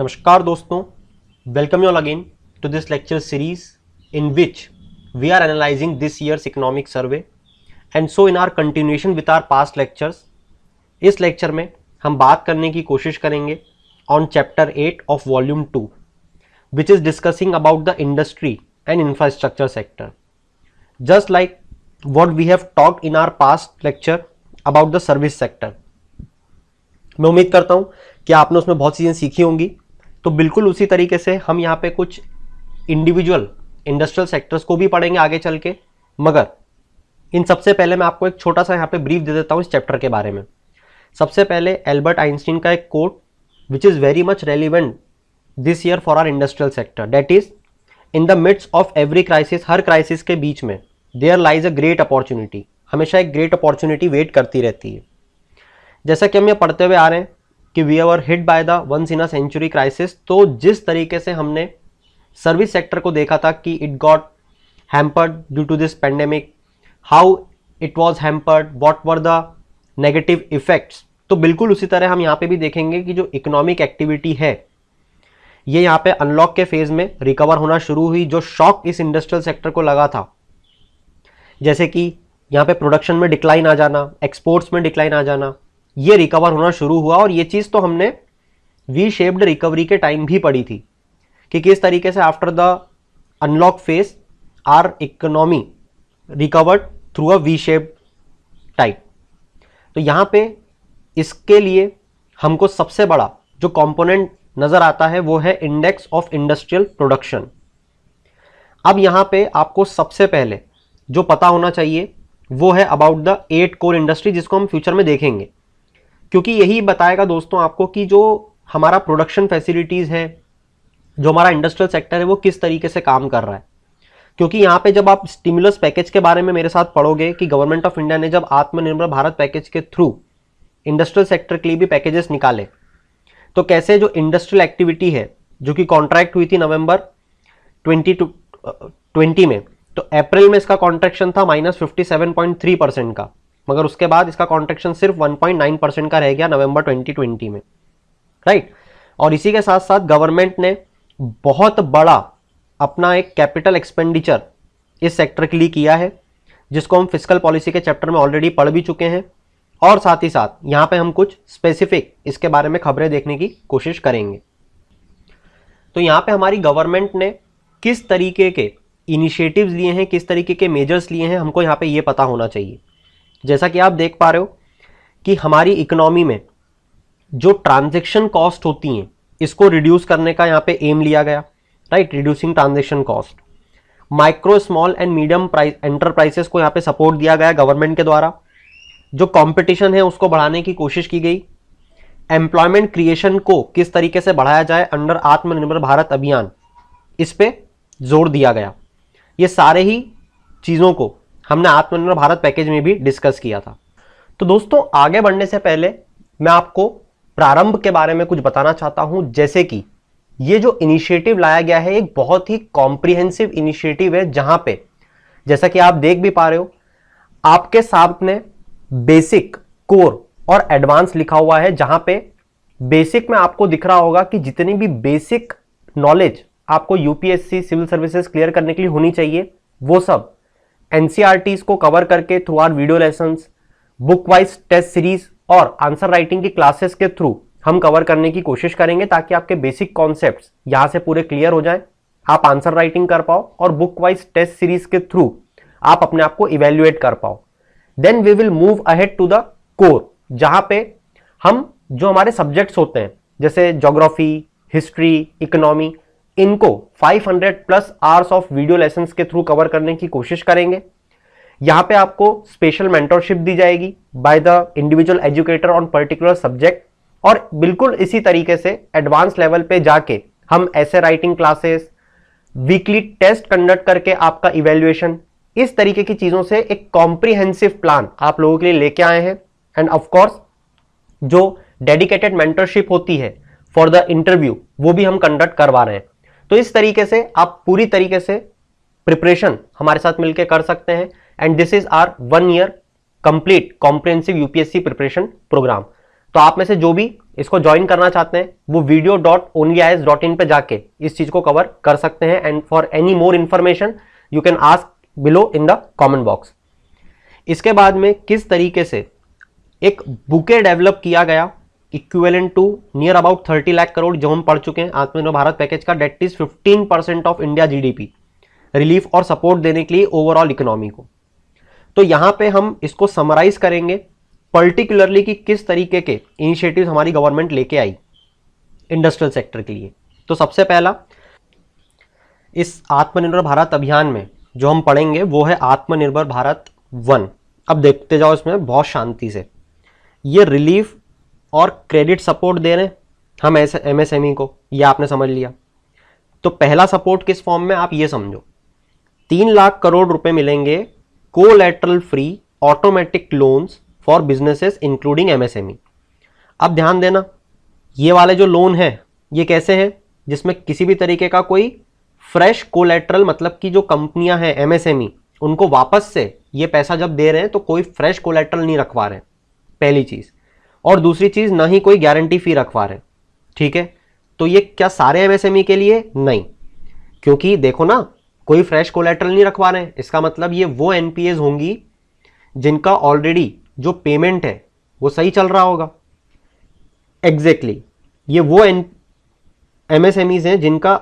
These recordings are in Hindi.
नमस्कार दोस्तों welcome you all again to this lecture series in which we are analysing this year's economic survey and so in our continuation with our past lectures इस लेक्चर में हम बात करने की कोशिश करेंगे on chapter eight of volume two which is discussing about the industry and infrastructure sector just like what we have talk in our past lecture about the service sector मैं उम्मीद करता हूँ कि आपने उसमें बहुत चीज़ें सीखी होंगी तो बिल्कुल उसी तरीके से हम यहाँ पे कुछ इंडिविजुअल इंडस्ट्रियल सेक्टर्स को भी पढ़ेंगे आगे चल के मगर इन सबसे पहले मैं आपको एक छोटा सा यहाँ पे ब्रीफ दे देता हूँ इस चैप्टर के बारे में सबसे पहले एल्बर्ट आइंस्टीन का एक quote which is very much relevant this year for our industrial sector that is in the midst of every crisis हर क्राइसिस के बीच में there lies a great opportunity हमेशा एक ग्रेट अपॉर्चुनिटी वेट करती रहती है जैसा कि हम ये पढ़ते हुए आ रहे हैं कि we are hit by the once in a century crisis तो जिस तरीके से हमने सर्विस सेक्टर को देखा था कि it got hampered due to this pandemic how it was hampered what were the negative effects तो बिल्कुल उसी तरह हम यहाँ पे भी देखेंगे कि जो इकोनॉमिक एक्टिविटी है ये यहाँ पे अनलॉक के फेज में रिकवर होना शुरू हुई जो शॉक इस इंडस्ट्रियल सेक्टर को लगा था जैसे कि यहाँ पे प्रोडक्शन में डिक्लाइन आ जाना एक्सपोर्ट्स में डिक्लाइन आ जाना ये रिकवर होना शुरू हुआ और ये चीज़ तो हमने वी शेप्ड रिकवरी के टाइम भी पड़ी थी कि किस तरीके से after the unlock phase our economy recovered through a V shape type तो यहाँ पे इसके लिए हमको सबसे बड़ा जो कंपोनेंट नज़र आता है वो है इंडेक्स ऑफ इंडस्ट्रियल प्रोडक्शन अब यहाँ पे आपको सबसे पहले जो पता होना चाहिए वो है about the eight core industry जिसको हम फ्यूचर में देखेंगे क्योंकि यही बताएगा दोस्तों आपको कि जो हमारा प्रोडक्शन फैसिलिटीज़ है जो हमारा इंडस्ट्रियल सेक्टर है वो किस तरीके से काम कर रहा है क्योंकि यहाँ पे जब आप स्टिमुलस पैकेज के बारे में मेरे साथ पढ़ोगे कि गवर्नमेंट ऑफ इंडिया ने जब आत्मनिर्भर भारत पैकेज के थ्रू इंडस्ट्रियल सेक्टर के लिए भी पैकेजेस निकाले तो कैसे जो इंडस्ट्रियल एक्टिविटी है जो कि कॉन्ट्रैक्ट हुई थी नवंबर टू ट्वेंटी uh, में तो अप्रैल में इसका कॉन्ट्रैक्शन था minus fifty seven point three percent का मगर उसके बाद इसका कॉन्ट्रेक्शन सिर्फ 1.9 परसेंट का रह गया नवंबर 2020 में राइट और इसी के साथ साथ गवर्नमेंट ने बहुत बड़ा अपना एक कैपिटल एक्सपेंडिचर इस सेक्टर के लिए किया है जिसको हम फिजिकल पॉलिसी के चैप्टर में ऑलरेडी पढ़ भी चुके हैं और साथ ही साथ यहाँ पे हम कुछ स्पेसिफिक इसके बारे में खबरें देखने की कोशिश करेंगे तो यहाँ पे हमारी गवर्नमेंट ने किस तरीके के इनिशिएटिव्स लिए हैं किस तरीके के मेजर्स लिए हैं हमको यहाँ पे ये पता होना चाहिए जैसा कि आप देख पा रहे हो कि हमारी इकोनॉमी में जो ट्रांजेक्शन कॉस्ट होती हैं इसको रिड्यूस करने का यहाँ पे एम लिया गया right reducing transaction cost micro small and medium price enterprises को यहाँ पे सपोर्ट दिया गया गवर्नमेंट के द्वारा जो कंपटीशन है उसको बढ़ाने की कोशिश की गई एम्प्लॉयमेंट क्रिएशन को किस तरीके से बढ़ाया जाए अंडर आत्मनिर्भर भारत अभियान इस पर जोर दिया गया ये सारे ही चीज़ों को हमने आत्मनिर्भर भारत पैकेज में भी डिस्कस किया था तो दोस्तों आगे बढ़ने से पहले मैं आपको प्रारंभ के बारे में कुछ बताना चाहता हूं जैसे कि ये जो इनिशिएटिव लाया गया है एक बहुत ही कॉम्प्रिहेंसिव इनिशिएटिव है जहां पे जैसा कि आप देख भी पा रहे हो आपके सामने बेसिक कोर और एडवांस लिखा हुआ है जहां पे बेसिक में आपको दिख रहा होगा कि जितनी भी बेसिक नॉलेज आपको यूपीएससी सिविल सर्विसेज क्लियर करने के लिए होनी चाहिए वो सब एनसीआरटीज को कवर करके through our video lesson book wise test series और आंसर राइटिंग की क्लासेस के थ्रू हम कवर करने की कोशिश करेंगे ताकि आपके बेसिक कॉन्सेप्ट यहां से पूरे क्लियर हो जाए आप आंसर राइटिंग कर पाओ और बुक वाइज टेस्ट सीरीज के थ्रू आप अपने आप को इवेल्युएट कर पाओ then we will move ahead to the core जहां पे हम जो हमारे सब्जेक्ट्स होते हैं जैसे जोग्राफी हिस्ट्री इकोनॉमी इनको 500 plus hours of video lesson के थ्रू कवर करने की कोशिश करेंगे यहाँ पे आपको स्पेशल मेंटरशिप दी जाएगी by the individual educator on particular subject और बिल्कुल इसी तरीके से एडवांस लेवल पे जाके हम ऐसे writing classes weekly test conduct करके आपका इवेल्युएशन इस तरीके की चीज़ों से एक कॉम्प्रिहेंसिव प्लान आप लोगों के लिए लेके आए हैं एंड ऑफकोर्स जो डेडिकेटेड मेंटरशिप होती है फॉर द इंटरव्यू वो भी हम कंडक्ट करवा रहे हैं तो इस तरीके से आप पूरी तरीके से प्रिपरेशन हमारे साथ मिलकर कर सकते हैं and this is our one year complete comprehensive UPSC preparation programme तो आप में से जो भी इसको ज्वाइन करना चाहते हैं वो video dot only I dot in पर जाके इस चीज को कवर कर सकते हैं and for any more information you can ask below in the comment box इसके बाद में किस तरीके से एक बुके डेवलप किया गया equivalent to near about thirty lakh crore जो हम पढ़ चुके हैं आत्मनिर्भर भारत पैकेज का that is fifteen percent of India GDP relief और सपोर्ट देने के लिए ओवरऑल इकोनॉमी को तो यहां पे हम इसको समराइज करेंगे पर्टिकुलरली कि किस तरीके के इनिशिएटिव हमारी गवर्नमेंट लेके आई इंडस्ट्रियल सेक्टर के लिए तो सबसे पहला इस आत्मनिर्भर भारत अभियान में जो हम पढ़ेंगे वो है आत्मनिर्भर भारत वन अब देखते जाओ इसमें बहुत शांति से ये रिलीफ और क्रेडिट सपोर्ट दे रहे हैं हम एमएसएमई e को ये आपने समझ लिया तो पहला सपोर्ट किस फॉर्म में आप ये समझो तीन लाख करोड़ रुपए मिलेंगे को free automatic loans for businesses including MSME अब ध्यान देना ये वाले जो लोन है ये कैसे हैं जिसमें किसी भी तरीके का कोई फ्रेश कोलेटरल मतलब कि जो कंपनियां हैं एमएसएमई e, उनको वापस से ये पैसा जब दे रहे हैं तो कोई फ्रेश कोलेट्रल नहीं रखवा रहे हैं पहली चीज़ और दूसरी चीज़ ना ही कोई गारंटी फ़ी रखवा रहे ठीक है तो ये क्या सारे एमएसएमई e के लिए नहीं क्योंकि देखो ना कोई फ्रेश कोलेट्रल नहीं रखवा रहे इसका मतलब ये वो एनपीएस होंगी जिनका ऑलरेडी जो पेमेंट है वो सही चल रहा होगा एग्जैक्टली exactly. ये वो एन एमएसएमईज हैं जिनका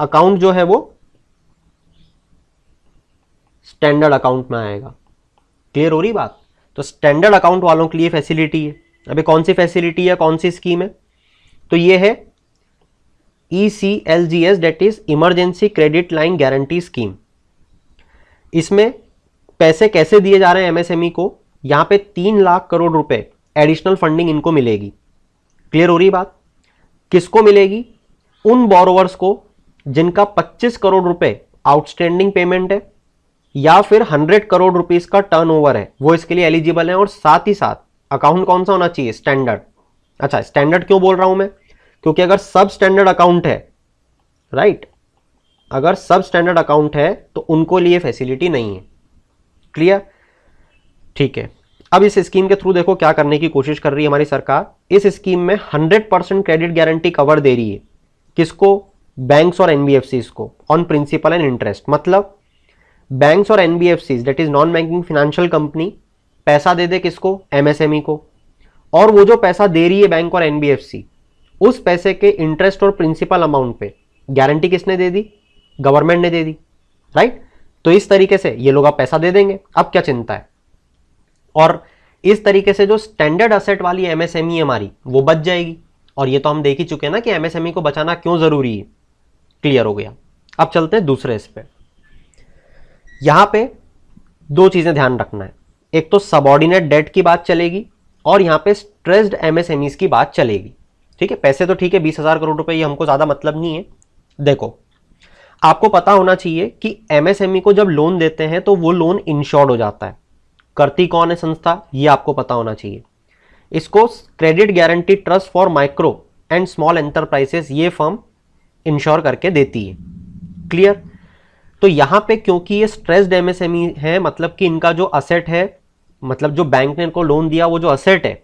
अकाउंट जो है वो स्टैंडर्ड अकाउंट में आएगा क्लियर हो रही बात तो स्टैंडर्ड अकाउंट वालों के लिए फैसिलिटी है अभी कौन सी फैसिलिटी है कौन सी स्कीम है तो ये है E C L G S that is emergency credit line guarantee scheme इसमें पैसे कैसे दिए जा रहे हैं एमएसएमई e को यहां पे तीन लाख करोड़ रुपए एडिशनल फंडिंग इनको मिलेगी क्लियर हो रही बात किसको मिलेगी उन बोरोवर्स को जिनका 25 करोड़ रुपए आउटस्टैंडिंग पेमेंट है या फिर हंड्रेड करोड़ रुपीज का टर्नओवर है वो इसके लिए एलिजिबल है और साथ ही साथ अकाउंट कौन सा होना चाहिए स्टैंडर्ड अच्छा स्टैंडर्ड क्यों बोल रहा हूं मैं क्योंकि अगर सब स्टैंडर्ड अकाउंट है राइट right? अगर सब स्टैंडर्ड अकाउंट है तो उनको लिए फैसिलिटी नहीं है क्लियर ठीक है अब इस स्कीम के थ्रू देखो क्या करने की कोशिश कर रही है हमारी सरकार इस स्कीम में 100 परसेंट क्रेडिट गारंटी कवर दे रही है किसको बैंक्स और एनबीएफसी को ऑन प्रिंसिपल एंड इंटरेस्ट मतलब बैंक्स और NBFC that is non banking financial company पैसा दे दे किसको एमएसएमई e को और वो जो पैसा दे रही है बैंक और एनबीएफसी उस पैसे के इंटरेस्ट और प्रिंसिपल अमाउंट पे गारंटी किसने दे दी गवर्नमेंट ने दे दी राइट तो इस तरीके से ये लोग आप पैसा दे देंगे अब क्या चिंता है और इस तरीके से जो स्टैंडर्ड असेट वाली एमएसएमई e हमारी वो बच जाएगी और ये तो हम देख ही चुके हैं ना कि एमएसएमई e को बचाना क्यों जरूरी है क्लियर हो गया अब चलते हैं दूसरे इस पर यहां पे दो चीजें ध्यान रखना है एक तो सबॉर्डिनेट डेट की बात चलेगी और यहां पे स्ट्रेस्ड एमएसएमईज की बात चलेगी ठीक है पैसे तो ठीक है बीस हजार करोड़ रुपए हमको ज्यादा मतलब नहीं है देखो आपको पता होना चाहिए कि एमएसएमई e को जब लोन देते हैं तो वो लोन इंश्योर्ड हो जाता है करती कौन है संस्था ये आपको पता होना चाहिए इसको credit guarantee trust for micro and small enterprises ये फर्म इंश्योर करके देती है क्लियर तो यहां पे क्योंकि ये स्ट्रेस्ड एमएसएमई e है मतलब कि इनका जो असेट है मतलब जो बैंक ने इनको लोन दिया वो जो असेट है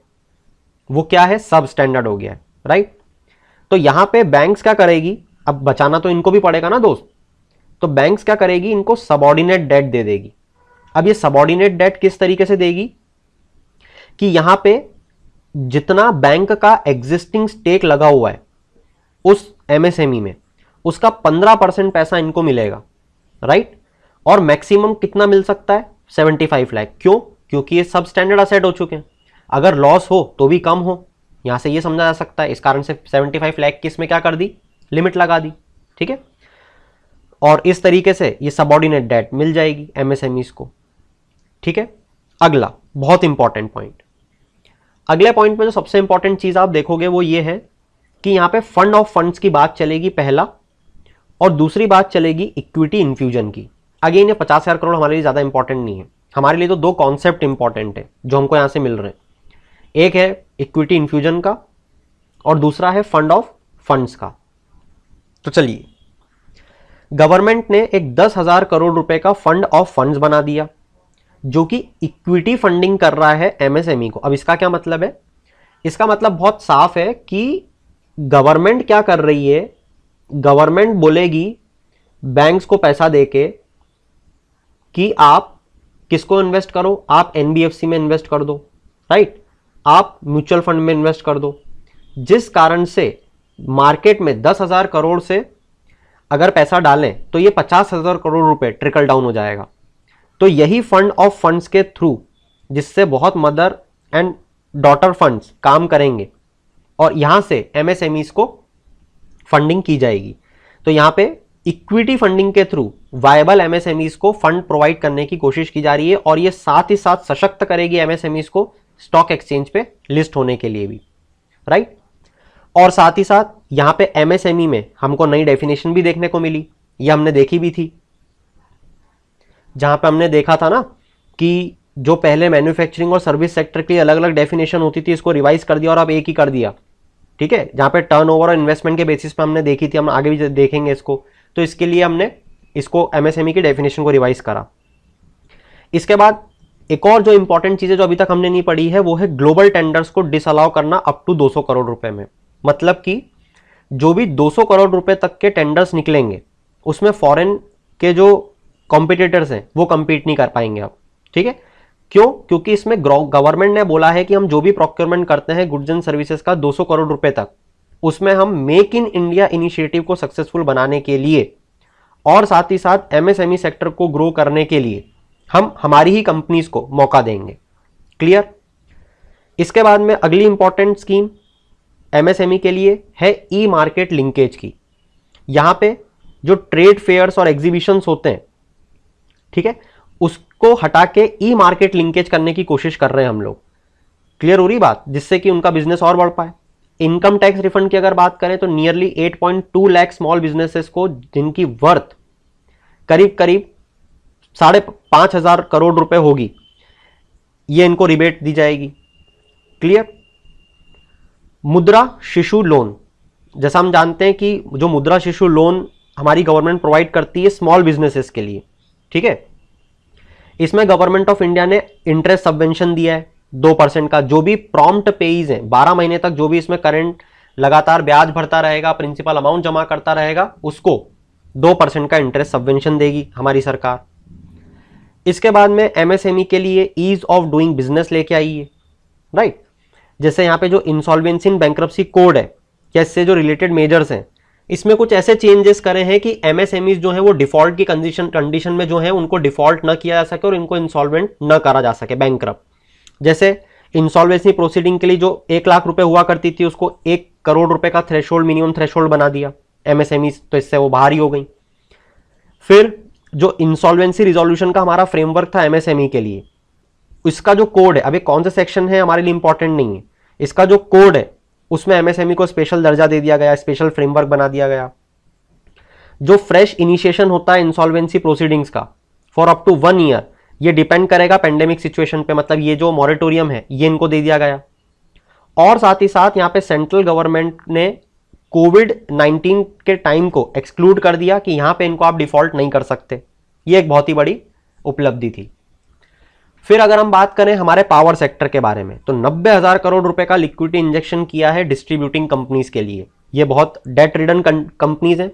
वो क्या है सब स्टैंडर्ड हो गया है राइट तो यहां पे बैंक्स क्या करेगी अब बचाना तो इनको भी पड़ेगा ना दोस्त तो बैंक्स क्या करेगी इनको सबॉर्डिनेट डेट दे देगी अब ये सबॉर्डिनेट डेट किस तरीके से देगी कि यहां पे जितना बैंक का एग्जिस्टिंग स्टेक लगा हुआ है उस एमएसएमई e में उसका पंद्रह परसेंट पैसा इनको मिलेगा राइट और मैक्सिमम कितना मिल सकता है 75 लाख क्यों क्योंकि ये सब स्टैंडर्ड असेट हो चुके हैं अगर लॉस हो तो भी कम हो यहां से ये समझा जा सकता है इस कारण से 75 लैख की इसमें क्या कर दी लिमिट लगा दी ठीक है और इस तरीके से ये सबॉर्डिनेट डेट मिल जाएगी एमएसएमईज को ठीक है अगला बहुत इंपॉर्टेंट पॉइंट अगले पॉइंट में जो सबसे इंपॉर्टेंट चीज़ आप देखोगे वो ये है कि यहां पे फंड ऑफ फंड्स की बात चलेगी पहला और दूसरी बात चलेगी इक्विटी इन्फ्यूजन की अगेन ये पचास हज़ार करोड़ हमारे लिए ज़्यादा इंपॉर्टेंट नहीं है हमारे लिए तो दो कॉन्सेप्ट इंपॉर्टेंट है जो हमको यहां से मिल रहे हैं एक है इक्विटी इन्फ्यूजन का और दूसरा है फंड ऑफ फंड्स का तो चलिए गवर्नमेंट ने एक दस हज़ार करोड़ रुपए का फंड ऑफ फंड्स बना दिया जो कि इक्विटी फंडिंग कर रहा है एमएसएमई e को अब इसका क्या मतलब है इसका मतलब बहुत साफ है कि गवर्नमेंट क्या कर रही है गवर्नमेंट बोलेगी बैंक्स को पैसा देके कि आप किसको इन्वेस्ट करो आप एनबीएफसी में इन्वेस्ट कर दो राइट आप म्यूचुअल फंड में इन्वेस्ट कर दो जिस कारण से मार्केट में दस हजार करोड़ से अगर पैसा डालें तो ये पचास हजार करोड़ रुपए ट्रिकल डाउन हो जाएगा तो यही फंड ऑफ फंड्स के थ्रू जिससे बहुत मदर एंड डॉटर फंड्स काम करेंगे और यहाँ से एमएसएमईस को फंडिंग की जाएगी तो यहाँ पे इक्विटी फंडिंग के थ्रू वायबल एमएसएमईज को फंड प्रोवाइड करने की कोशिश की जा रही है और ये साथ ही साथ सशक्त करेगी एमएसएमईज को स्टॉक एक्सचेंज पे लिस्ट होने के लिए भी राइट और साथ ही साथ यहां पे एमएसएमई e में हमको नई डेफिनेशन भी देखने को मिली ये हमने देखी भी थी जहां पे हमने देखा था ना कि जो पहले मैन्युफैक्चरिंग और सर्विस सेक्टर के लिए अलग अलग डेफिनेशन होती थी इसको रिवाइज कर दिया और अब एक ही कर दिया ठीक है जहां पे ओवर और इन्वेस्टमेंट के बेसिस पे हमने देखी थी हम आगे भी देखेंगे इसको तो इसके लिए हमने इसको एमएसएमई e की डेफिनेशन को रिवाइज करा इसके बाद एक और जो इंपॉर्टेंट चीज़ है जो अभी तक हमने नहीं पढ़ी है वो है ग्लोबल टेंडर्स को डिसअलाउ करना अप टू 200 करोड़ रुपए में मतलब कि जो भी 200 करोड़ रुपए तक के टेंडर्स निकलेंगे उसमें फॉरेन के जो कॉम्पिटिटर्स हैं वो कम्पीट नहीं कर पाएंगे आप ठीक है क्यों क्योंकि इसमें गवर्नमेंट ने बोला है कि हम जो भी प्रोक्योरमेंट करते हैं गुड्स एंड सर्विसेज का 200 करोड़ रुपए तक उसमें हम मेक इन इंडिया इनिशिएटिव को सक्सेसफुल बनाने के लिए और साथ ही साथ एमएसएमई सेक्टर e को ग्रो करने के लिए हम हमारी ही कंपनीज को मौका देंगे क्लियर इसके बाद में अगली इंपॉर्टेंट स्कीम एमएसएमई के लिए है ई मार्केट लिंकेज की यहां पे जो ट्रेड फेयर्स और एग्जीबिशंस होते हैं ठीक है उसको हटा के ई मार्केट लिंकेज करने की कोशिश कर रहे हैं हम लोग क्लियर हो रही बात जिससे कि उनका बिजनेस और बढ़ पाए इनकम टैक्स रिफंड की अगर बात करें तो नियरली 8.2 लैख स्मॉल बिजनेसेस को जिनकी वर्थ करीब करीब साढ़े पांच हजार करोड़ रुपए होगी ये इनको रिबेट दी जाएगी क्लियर मुद्रा शिशु लोन जैसा हम जानते हैं कि जो मुद्रा शिशु लोन हमारी गवर्नमेंट प्रोवाइड करती है स्मॉल बिजनेसेस के लिए ठीक है इसमें गवर्नमेंट ऑफ इंडिया ने इंटरेस्ट सबवेंशन दिया है दो परसेंट का जो भी प्रॉम्प्ट पेज है बारह महीने तक जो भी इसमें करंट लगातार ब्याज भरता रहेगा प्रिंसिपल अमाउंट जमा करता रहेगा उसको दो परसेंट का इंटरेस्ट सबवेंशन देगी हमारी सरकार इसके बाद में एमएसएमई e के लिए ईज ऑफ डूइंग बिजनेस लेके आई है राइट जैसे यहाँ पे जो इंसॉल्वेंसी इन बैंक्रप्सी कोड है या इससे जो रिलेटेड मेजर्स हैं इसमें कुछ ऐसे चेंजेस करे हैं कि एमएसएमई जो है वो डिफॉल्ट की कंडीशन कंडीशन में जो है उनको डिफॉल्ट ना किया जा सके और इनको इंसॉल्वेंट ना करा जा सके बैंक जैसे इंसॉल्वेंसी प्रोसीडिंग के लिए जो एक लाख रुपए हुआ करती थी उसको एक करोड़ रुपए का थ्रेशोल्ड मिनिमम थ्रेशोल्ड बना दिया एमएसएमई तो इससे वो बाहर ही हो गई फिर जो इंसॉल्वेंसी रिजोल्यूशन का हमारा फ्रेमवर्क था एमएसएमई e के लिए इसका जो कोड है अभी कौन सा सेक्शन है हमारे लिए इंपॉर्टेंट नहीं है इसका जो कोड है उसमें एमएसएमई e को स्पेशल दर्जा दे दिया गया स्पेशल फ्रेमवर्क बना दिया गया जो फ्रेश इनिशिएशन होता है इंसॉल्वेंसी प्रोसीडिंग्स का for up to one year ये डिपेंड करेगा पेंडेमिक सिचुएशन पे मतलब ये जो मॉरिटोरियम है ये इनको दे दिया गया और साथ ही साथ यहाँ पे सेंट्रल गवर्नमेंट ने कोविड 19 के टाइम को एक्सक्लूड कर दिया कि यहाँ पे इनको आप डिफॉल्ट नहीं कर सकते ये एक बहुत ही बड़ी उपलब्धि थी फिर अगर हम बात करें हमारे पावर सेक्टर के बारे में तो नब्बे हजार करोड़ रुपए का लिक्विडिटी इंजेक्शन किया है डिस्ट्रीब्यूटिंग कंपनीज के लिए ये बहुत डेट रिडन कंपनीज हैं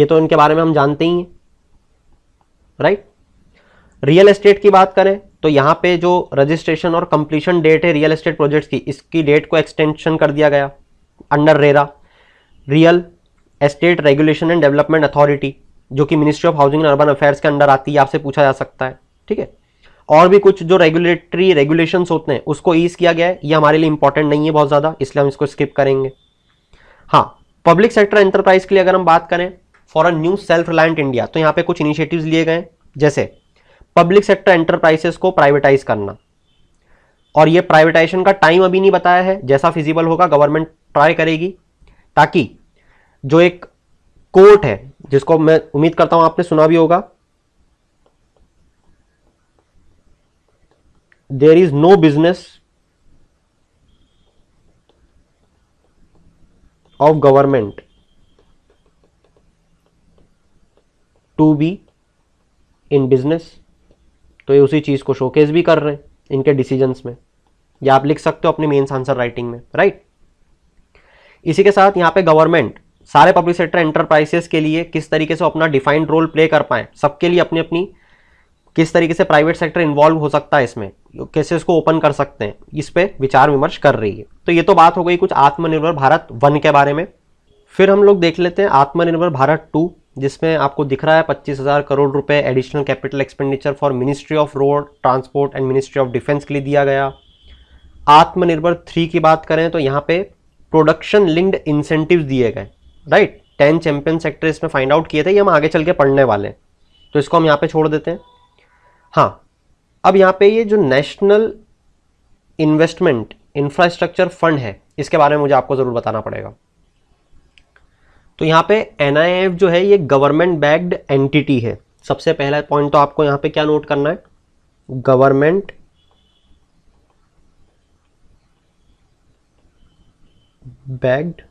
ये तो इनके बारे में हम जानते ही हैं राइट रियल एस्टेट की बात करें तो यहां पे जो रजिस्ट्रेशन और कंप्लीशन डेट है रियल एस्टेट प्रोजेक्ट्स की इसकी डेट को एक्सटेंशन कर दिया गया under RERA real estate regulation and development authority जो कि ministry of housing and urban affairs के अंडर आती है आपसे पूछा जा सकता है ठीक है और भी कुछ जो रेगुलेटरी रेगुलेशन होते हैं उसको ईज किया गया है ये हमारे लिए इंपॉर्टेंट नहीं है बहुत ज़्यादा इसलिए हम इसको स्किप करेंगे हाँ पब्लिक सेक्टर एंटरप्राइज के लिए अगर हम बात करें for a new self reliant India तो यहाँ पे कुछ इनिशिएटिव्स लिए गए जैसे पब्लिक सेक्टर एंटरप्राइजेस को प्राइवेटाइज करना और ये प्राइवेटाइजेशन का टाइम अभी नहीं बताया है जैसा फिजिबल होगा गवर्नमेंट ट्राई करेगी ताकि जो एक कोर्ट है जिसको मैं उम्मीद करता हूं आपने सुना भी होगा there is no business of government to be in business तो ये उसी चीज को शोकेस भी कर रहे हैं इनके डिसीजंस में या आप लिख सकते हो अपने मेन्स आंसर राइटिंग में राइट इसी के साथ यहां पे गवर्नमेंट सारे पब्लिक सेक्टर एंटरप्राइजेस के लिए किस तरीके से अपना डिफाइंड रोल प्ले कर पाएँ सबके लिए अपनी अपनी किस तरीके से प्राइवेट सेक्टर इन्वॉल्व हो सकता है इसमें कैसे इसको ओपन कर सकते हैं इस पर विचार विमर्श कर रही है तो ये तो बात हो गई कुछ आत्मनिर्भर भारत वन के बारे में फिर हम लोग देख लेते हैं आत्मनिर्भर भारत टू जिसमें आपको दिख रहा है पच्चीस हज़ार करोड़ रुपए additional capital expenditure for ministry of road transport and ministry of defence के लिए दिया गया आत्मनिर्भर थ्री की बात करें तो यहाँ पे प्रोडक्शन लिंक्ड इंसेंटिव दिए गए राइट टेन चैंपियन सेक्टर इसमें फाइंड आउट किए थे ये हम आगे चल के पढ़ने वाले हैं तो इसको हम यहाँ पे छोड़ देते हैं हाँ अब यहाँ पे ये जो नेशनल इन्वेस्टमेंट इंफ्रास्ट्रक्चर फंड है इसके बारे में मुझे आपको ज़रूर बताना पड़ेगा तो यहाँ पे एन जो है ये गवर्नमेंट बैग्ड एंटिटी है सबसे पहला पॉइंट तो आपको यहाँ पे क्या नोट करना है गवर्नमेंट बैग्ड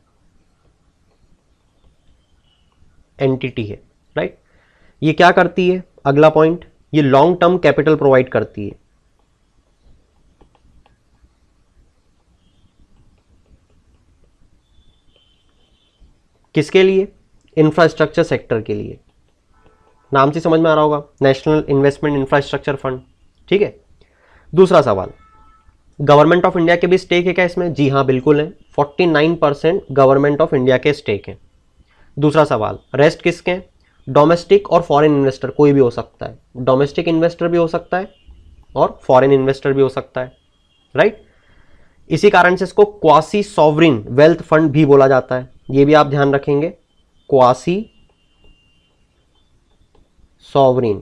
एंटिटी है राइट ये क्या करती है अगला पॉइंट ये लॉन्ग टर्म कैपिटल प्रोवाइड करती है किसके लिए इंफ्रास्ट्रक्चर सेक्टर के लिए नाम से समझ में आ रहा होगा नेशनल इन्वेस्टमेंट इंफ्रास्ट्रक्चर फंड ठीक है दूसरा सवाल गवर्नमेंट ऑफ इंडिया के भी स्टेक है क्या इसमें जी हाँ बिल्कुल है 49 परसेंट गवर्नमेंट ऑफ इंडिया के स्टेक हैं दूसरा सवाल रेस्ट किसके हैं डोमेस्टिक और फॉरेन इन्वेस्टर कोई भी हो सकता है डोमेस्टिक इन्वेस्टर भी हो सकता है और फॉरेन इन्वेस्टर भी हो सकता है राइट इसी कारण से इसको क्वासी सॉवरिन वेल्थ फंड भी बोला जाता है ये भी आप ध्यान रखेंगे quasi sovereign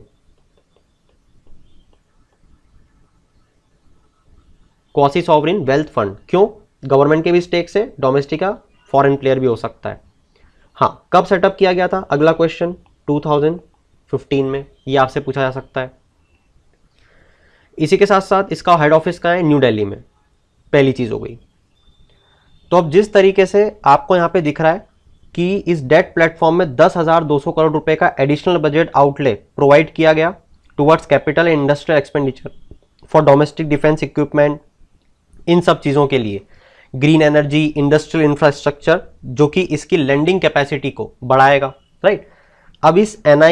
quasi sovereign wealth fund क्यों गवर्नमेंट के भी स्टेक्स है डोमेस्टिक का फॉरेन प्लेयर भी हो सकता है हाँ कब सेटअप किया गया था अगला क्वेश्चन 2015 में ये आपसे पूछा जा सकता है इसी के साथ साथ इसका हेड ऑफिस कहाँ है न्यू दिल्ली में पहली चीज़ हो गई तो अब जिस तरीके से आपको यहाँ पे दिख रहा है कि इस डेट प्लेटफॉर्म में 10,200 करोड़ रुपए का एडिशनल बजट आउटले प्रोवाइड किया गया towards capital and industrial expenditure for domestic defence equipment इन सब चीज़ों के लिए ग्रीन एनर्जी इंडस्ट्रियल इंफ्रास्ट्रक्चर जो कि इसकी लैंडिंग कैपेसिटी को बढ़ाएगा राइट अब इस एन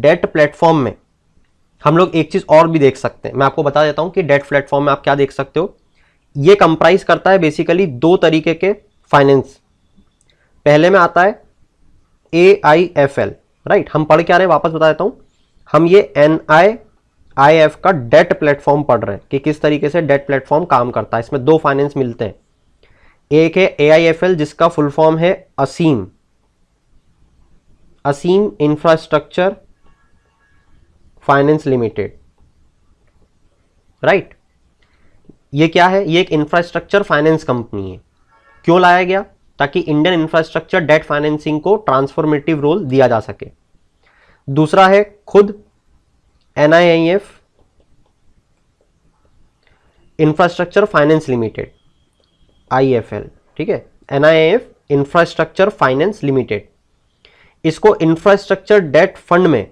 डेट प्लेटफॉर्म में हम लोग एक चीज़ और भी देख सकते हैं मैं आपको बता देता हूँ कि डेट प्लेटफॉर्म में आप क्या देख सकते हो ये कंप्राइज करता है बेसिकली दो तरीके के फाइनेंस पहले में आता है A I F L right हम पढ़ क्या रहे वापस बता देता हूँ हम ये एन आई आई एफ का डेट प्लेटफॉर्म पढ़ रहे हैं कि किस तरीके से डेट प्लेटफॉर्म काम करता है इसमें दो फाइनेंस मिलते हैं एक है ए जिसका फुल फॉर्म है Aseem Aseem infrastructure finance limited right ये क्या है ये एक इंफ्रास्ट्रक्चर फाइनेंस कंपनी है क्यों लाया गया ताकि इंडियन इंफ्रास्ट्रक्चर डेट फाइनेंसिंग को ट्रांसफॉर्मेटिव रोल दिया जा सके दूसरा है खुद N infrastructure finance limited L ठीक है एनआईएफ इंफ्रास्ट्रक्चर फाइनेंस लिमिटेड इसको इंफ्रास्ट्रक्चर डेट फंड में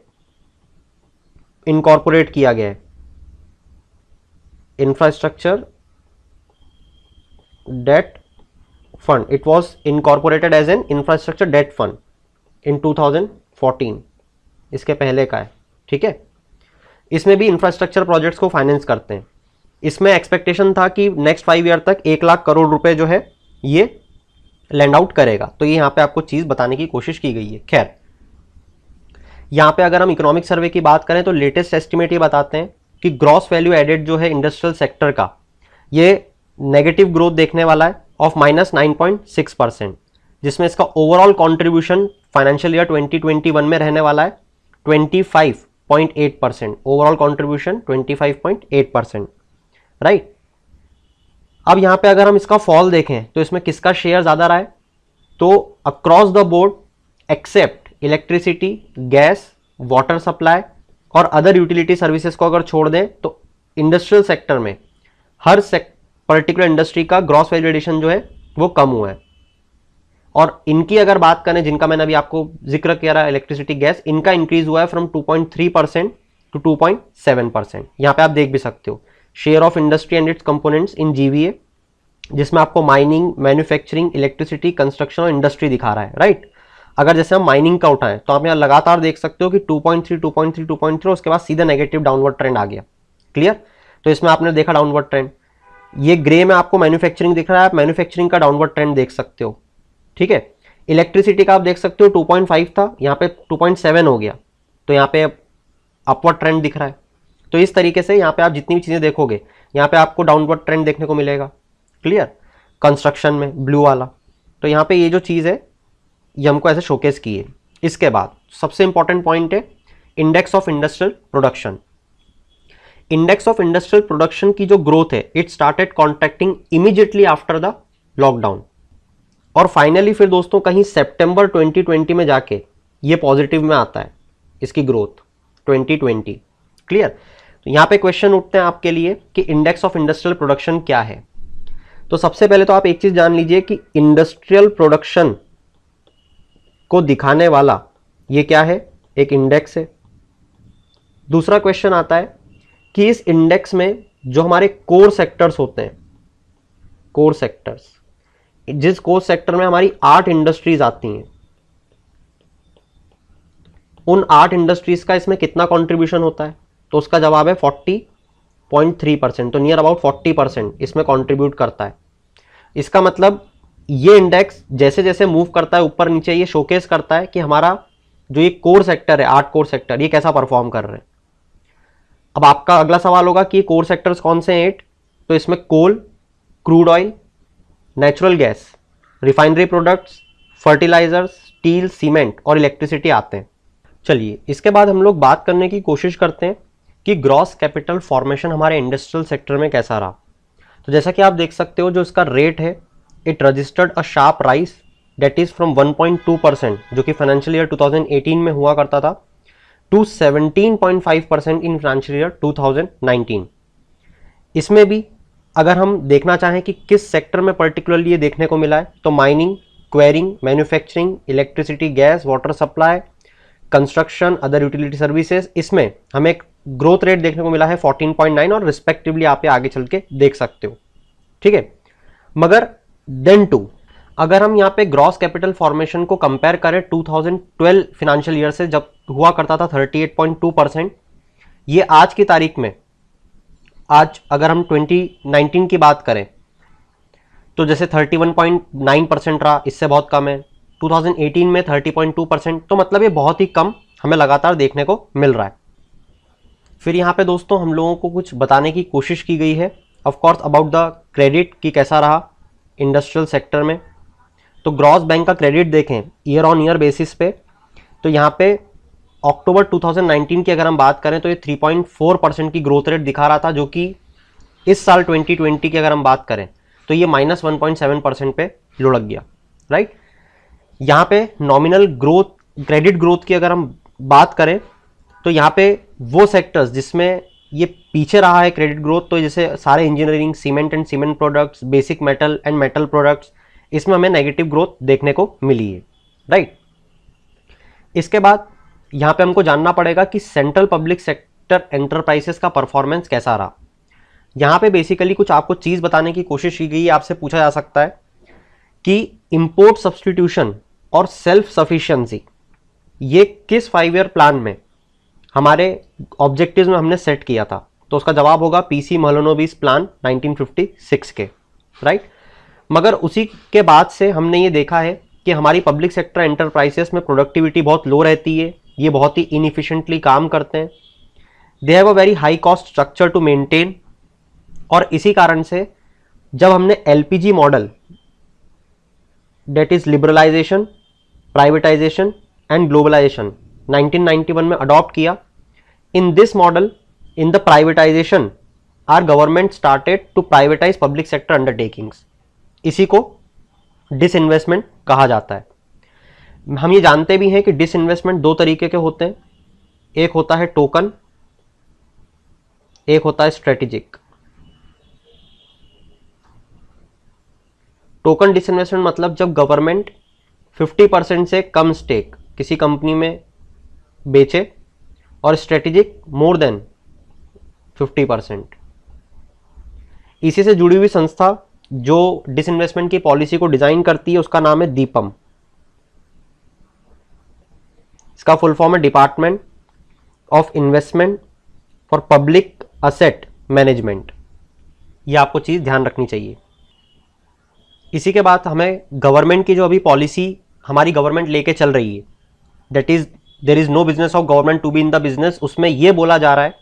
इनकॉर्पोरेट किया गया है infrastructure debt was incorporated as an infrastructure debt fund in two thousand 2014 इसके पहले का है ठीक है इसमें भी इंफ्रास्ट्रक्चर प्रोजेक्ट्स को फाइनेंस करते हैं इसमें एक्सपेक्टेशन था कि नेक्स्ट फाइव ईयर तक एक लाख करोड़ रुपए जो है ये लैंड आउट करेगा तो ये यहां पे आपको चीज़ बताने की कोशिश की गई है खैर यहां पे अगर हम इकोनॉमिक सर्वे की बात करें तो लेटेस्ट एस्टिमेट ये बताते हैं कि ग्रॉस वैल्यू एडेड जो है इंडस्ट्रियल सेक्टर का ये नेगेटिव ग्रोथ देखने वाला है of minus nine point six percent जिसमें इसका overall contribution financial year twenty twenty one में रहने वाला है twenty five point eight percent overall contribution twenty right अब यहां पे अगर हम इसका फॉल देखें तो इसमें किसका शेयर ज्यादा रहा है तो across the board except electricity gas water supply और अदर यूटिलिटी सर्विसेज को अगर छोड़ दें तो इंडस्ट्रियल सेक्टर में हर पर्टिकुलर इंडस्ट्री का ग्रॉस वैल्यू जो है वो कम हुआ है और इनकी अगर बात करें जिनका मैंने अभी आपको जिक्र किया रहा इलेक्ट्रिसिटी गैस इनका इंक्रीज हुआ है फ्रॉम 2.3 परसेंट टू 2.7 परसेंट यहां पे आप देख भी सकते हो share of industry and its components in GVA जिसमें आपको माइनिंग मैन्युफैक्चरिंग इलेक्ट्रिसिटी कंस्ट्रक्शन और इंडस्ट्री दिखा रहा है राइट अगर जैसे हम माइनिंग का उठाएं तो आप यहाँ लगातार देख सकते हो कि 2.3 2.3 2.3 उसके बाद सीधा नेगेटिव डाउनवर्ड ट्रेंड आ गया क्लियर तो इसमें आपने देखा डाउनवर्ड ट्रेंड ये ग्रे में आपको मैन्युफैक्चरिंग दिख रहा है आप मैन्युफैक्चरिंग का डाउनवर्ड ट्रेंड देख सकते हो ठीक है इलेक्ट्रिसिटी का आप देख सकते हो 2.5 था यहाँ पे 2.7 हो गया तो यहाँ पे अपवर्ड ट्रेंड दिख रहा है तो इस तरीके से यहाँ पे आप जितनी भी चीज़ें देखोगे यहाँ पे आपको डाउनवर्ड ट्रेंड देखने को मिलेगा क्लियर कंस्ट्रक्शन में ब्लू वाला तो यहाँ पे ये जो चीज़ है ये हमको ऐसे शोकेस की है इसके बाद सबसे इंपॉर्टेंट पॉइंट है index of industrial production index of industrial production की जो ग्रोथ है it started contracting immediately after the lockdown और फाइनली फिर दोस्तों कहीं सेप्टेम्बर ट्वेंटी में जाके ये पॉजिटिव में आता है इसकी ग्रोथ 2020 क्लियर तो यहाँ पे क्वेश्चन उठते हैं आपके लिए कि इंडेक्स ऑफ इंडस्ट्रियल प्रोडक्शन क्या है तो सबसे पहले तो आप एक चीज जान लीजिए कि इंडस्ट्रियल प्रोडक्शन को दिखाने वाला ये क्या है एक इंडेक्स है दूसरा क्वेश्चन आता है कि इस इंडेक्स में जो हमारे कोर सेक्टर्स होते हैं कोर सेक्टर्स जिस कोर सेक्टर में हमारी आठ इंडस्ट्रीज आती हैं उन आठ इंडस्ट्रीज का इसमें कितना कंट्रीब्यूशन होता है तो उसका जवाब है फोर्टी पॉइंट थ्री परसेंट तो नियर अबाउट फोर्टी परसेंट इसमें कॉन्ट्रीब्यूट करता है इसका मतलब ये इंडेक्स जैसे जैसे मूव करता है ऊपर नीचे ये शोकेस करता है कि हमारा जो ये कोर सेक्टर है आर्ट कोर सेक्टर ये कैसा परफॉर्म कर रहे हैं अब आपका अगला सवाल होगा कि कोर सेक्टर्स कौन से हैं एट तो इसमें coal crude oil natural gas refinery products fertilisers steel cement और इलेक्ट्रिसिटी आते हैं चलिए इसके बाद हम लोग बात करने की कोशिश करते हैं कि ग्रॉस कैपिटल फॉर्मेशन हमारे इंडस्ट्रियल सेक्टर में कैसा रहा तो जैसा कि आप देख सकते हो जो इसका रेट है it registered a sharp rise that is from 1.2 percent जो कि फाइनेंशियल ईयर 2018 में हुआ करता था to 17.5 percent in financial year 2019 इसमें भी अगर हम देखना चाहें कि किस सेक्टर में पर्टिकुलरली ये देखने को मिला है तो mining quarrying manufacturing electricity gas water supply construction other utility services इसमें हमें एक ग्रोथ रेट देखने को मिला है 14.9 और रिस्पेक्टिवली आप ये आगे चल के देख सकते हो ठीक है मगर देन टू अगर हम यहाँ पे ग्रॉस कैपिटल फॉर्मेशन को कंपेयर करें 2012 फिनेंशियल ईयर से जब हुआ करता था 38.2 परसेंट ये आज की तारीख में आज अगर हम 2019 की बात करें तो जैसे 31.9 परसेंट रहा इससे बहुत कम है 2018 में 30.2 परसेंट तो मतलब ये बहुत ही कम हमें लगातार देखने को मिल रहा है फिर यहाँ पे दोस्तों हम लोगों को कुछ बताने की कोशिश की गई है ऑफकोर्स अबाउट द क्रेडिट कि कैसा रहा इंडस्ट्रियल सेक्टर में तो ग्रॉस बैंक का क्रेडिट देखें ईयर ऑन ईयर बेसिस पे तो यहाँ पे अक्टूबर 2019 की अगर हम बात करें तो ये 3.4 परसेंट की ग्रोथ रेट दिखा रहा था जो कि इस साल 2020 की अगर हम बात करें तो ये माइनस वन परसेंट पे लुढ़क गया राइट यहाँ पे नॉमिनल ग्रोथ क्रेडिट ग्रोथ की अगर हम बात करें तो यहाँ पे वो सेक्टर्स जिसमें ये पीछे रहा है क्रेडिट ग्रोथ तो जैसे सारे engineering cement and cement products basic metal and metal products इसमें हमें नेगेटिव ग्रोथ देखने को मिली है राइट इसके बाद यहाँ पे हमको जानना पड़ेगा कि सेंट्रल पब्लिक सेक्टर एंटरप्राइजेस का परफॉर्मेंस कैसा रहा यहाँ पे बेसिकली कुछ आपको चीज़ बताने की कोशिश की गई आपसे पूछा जा सकता है कि इम्पोर्ट सब्सटीट्यूशन और सेल्फ सफिशियंसी ये किस फाइव ईयर प्लान में हमारे ऑब्जेक्टिव्स में हमने सेट किया था तो उसका जवाब होगा पीसी महलोनोबिस प्लान 1956 के राइट मगर उसी के बाद से हमने ये देखा है कि हमारी पब्लिक सेक्टर एंटरप्राइजेस में प्रोडक्टिविटी बहुत लो रहती है ये बहुत ही इनिफिशेंटली काम करते हैं they have a very high cost structure to maintain और इसी कारण से जब हमने LPG model that is liberalisation privatisation and globalisation 1991 में अडॉप्ट किया in this model in the privatisation our government started to privatise public sector undertakings इसी को डिसइन्वेस्टमेंट कहा जाता है हम ये जानते भी हैं कि डिसइन्वेस्टमेंट दो तरीके के होते हैं एक होता है टोकन एक होता है स्ट्रेटेजिक टोकन डिसइन्वेस्टमेंट मतलब जब गवर्नमेंट 50 परसेंट से कम स्टेक किसी कंपनी में बेचे और स्ट्रेटेजिक मोर देन 50 परसेंट इसी से जुड़ी हुई संस्था जो डिसइन्वेस्टमेंट की पॉलिसी को डिजाइन करती है उसका नाम है दीपम इसका फुल फॉर्म है department of investment for public asset management ये आपको चीज़ ध्यान रखनी चाहिए इसी के बाद हमें गवर्नमेंट की जो अभी पॉलिसी हमारी गवर्नमेंट लेके चल रही है that is there is no business of government to be in the business उसमें यह बोला जा रहा है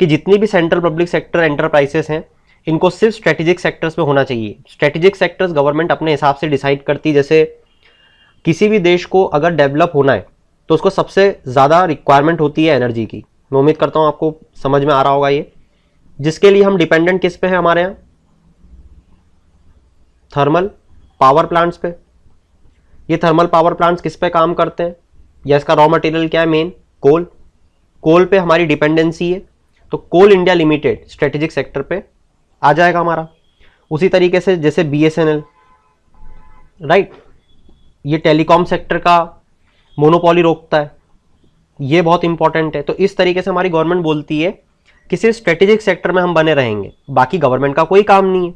कि जितनी भी सेंट्रल पब्लिक सेक्टर एंटरप्राइजेस हैं इनको सिर्फ स्ट्रेटेजिक सेक्टर्स में होना चाहिए स्ट्रेटेजिक सेक्टर्स गवर्नमेंट अपने हिसाब से डिसाइड करती है जैसे किसी भी देश को अगर डेवलप होना है तो उसको सबसे ज़्यादा रिक्वायरमेंट होती है एनर्जी की मैं उम्मीद करता हूँ आपको समझ में आ रहा होगा ये जिसके लिए हम डिपेंडेंट किस पे हैं हमारे यहाँ थर्मल पावर प्लांट्स पे ये थर्मल पावर प्लांट्स किस पे काम करते हैं या इसका रॉ मटेरियल क्या है मेन कोल कोल पे हमारी डिपेंडेंसी है तो coal India limited strategic sector पे आ जाएगा हमारा उसी तरीके से जैसे B S N L right ये टेलीकॉम सेक्टर का मोनोपोली रोकता है ये बहुत इंपॉर्टेंट है तो इस तरीके से हमारी गवर्नमेंट बोलती है कि सिर्फ स्ट्रेटेजिक सेक्टर में हम बने रहेंगे बाकी गवर्नमेंट का कोई काम नहीं है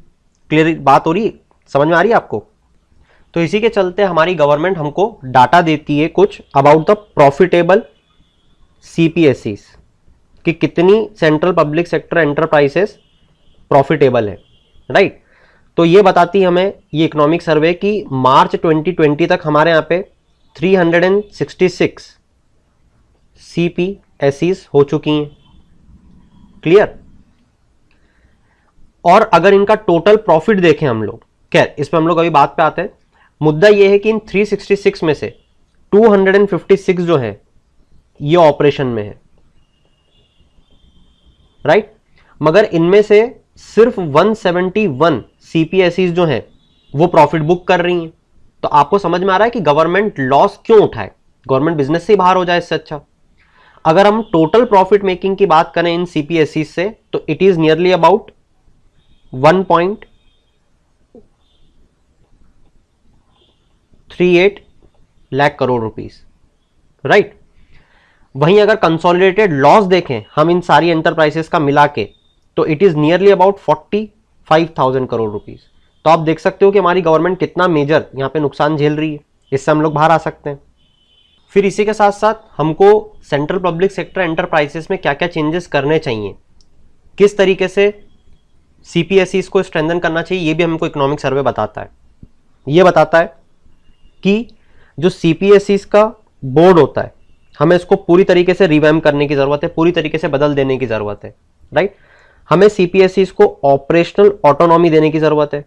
क्लियर बात हो रही समझ में आ रही है आपको तो इसी के चलते हमारी गवर्नमेंट हमको डाटा देती है कुछ अबाउट द प्रॉफिटेबल सीपीएससीज कि कितनी central public sector enterprises profitable है राइट तो ये बताती है हमें ये इकोनॉमिक सर्वे कि मार्च 2020 तक हमारे यहाँ पे 366 सीपीएससीज हो चुकी हैं क्लियर और अगर इनका टोटल प्रॉफिट देखें हम लोग खैर इस पर हम लोग अभी बात पे आते हैं मुद्दा यह है कि इन 366 में से 256 जो है ये ऑपरेशन में है राइट right? मगर इनमें से सिर्फ 171 सीपीएसईज जो है वो प्रॉफिट बुक कर रही हैं तो आपको समझ में आ रहा है कि गवर्नमेंट लॉस क्यों उठाए गवर्नमेंट बिजनेस से बाहर हो जाए इससे अच्छा अगर हम टोटल प्रॉफिट मेकिंग की बात करें इन सीपीएसई से तो it is nearly about one point eight lakh crore rupees right वहीं अगर कंसोलिडेटेड लॉस देखें हम इन सारी एंटरप्राइजेस का मिला के तो it is nearly about 45,000 crore rupees तो आप देख सकते हो कि हमारी गवर्नमेंट कितना मेजर यहाँ पे नुकसान झेल रही है इससे हम लोग बाहर आ सकते हैं फिर इसी के साथ साथ हमको सेंट्रल पब्लिक सेक्टर एंटरप्राइजेस में क्या क्या चेंजेस करने चाहिए किस तरीके से सी को स्ट्रेंथन करना चाहिए ये भी हमको इकोनॉमिक सर्वे बताता है ये बताता है कि जो सी पी का बोर्ड होता है हमें इसको पूरी तरीके से रिवैम करने की ज़रूरत है पूरी तरीके से बदल देने की ज़रूरत है राइट हमें सी को ऑपरेशनल ऑटोनॉमी देने की ज़रूरत है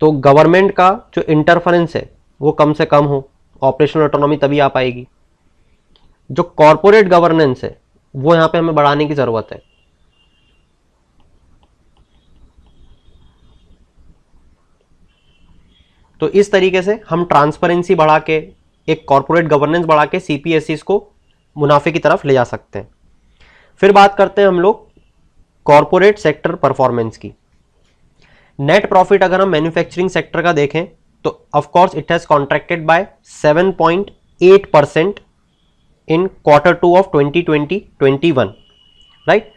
तो गवर्नमेंट का जो इंटरफरेंस है वो कम से कम हो ऑपरेशनल ऑटोनॉमी तभी आ पाएगी जो कॉरपोरेट गवर्नेंस है वो यहाँ पे हमें बढ़ाने की ज़रूरत है तो इस तरीके से हम ट्रांसपेरेंसी बढ़ा के एक कॉरपोरेट गवर्नेंस बढ़ा के सी को मुनाफे की तरफ ले जा सकते हैं फिर बात करते हैं हम लोग कॉरपोरेट सेक्टर परफॉर्मेंस की नेट प्रॉफिट अगर हम मैन्युफैक्चरिंग सेक्टर का देखें तो of course it has contracted by 7.8 percent in quarter two of 2020-21 right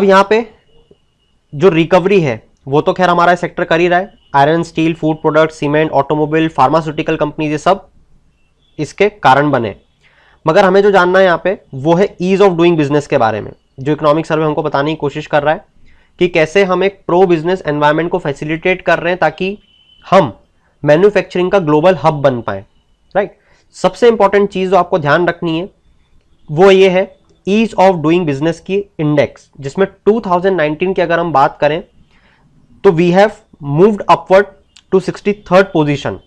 अब यहाँ पे जो रिकवरी है वो तो खैर हमारा सेक्टर कर ही रहा है iron steel food product cement automobile pharmaceutical companies ये सब इसके कारण बने मगर हमें जो जानना है यहाँ पे वो है ईज ऑफ डूइंग बिजनेस के बारे में जो इकोनॉमिक सर्वे हमको बताने की कोशिश कर रहा है कि कैसे हम एक प्रो बिजनेस एनवायरमेंट को फैसिलिटेट कर रहे हैं ताकि हम मैन्युफैक्चरिंग का ग्लोबल हब बन पाए राइट सबसे इंपॉर्टेंट चीज़ जो आपको ध्यान रखनी है वो ये है ईज ऑफ डूइंग बिजनेस की इंडेक्स जिसमें 2019 की अगर हम बात करें तो we have moved upward to sixty third position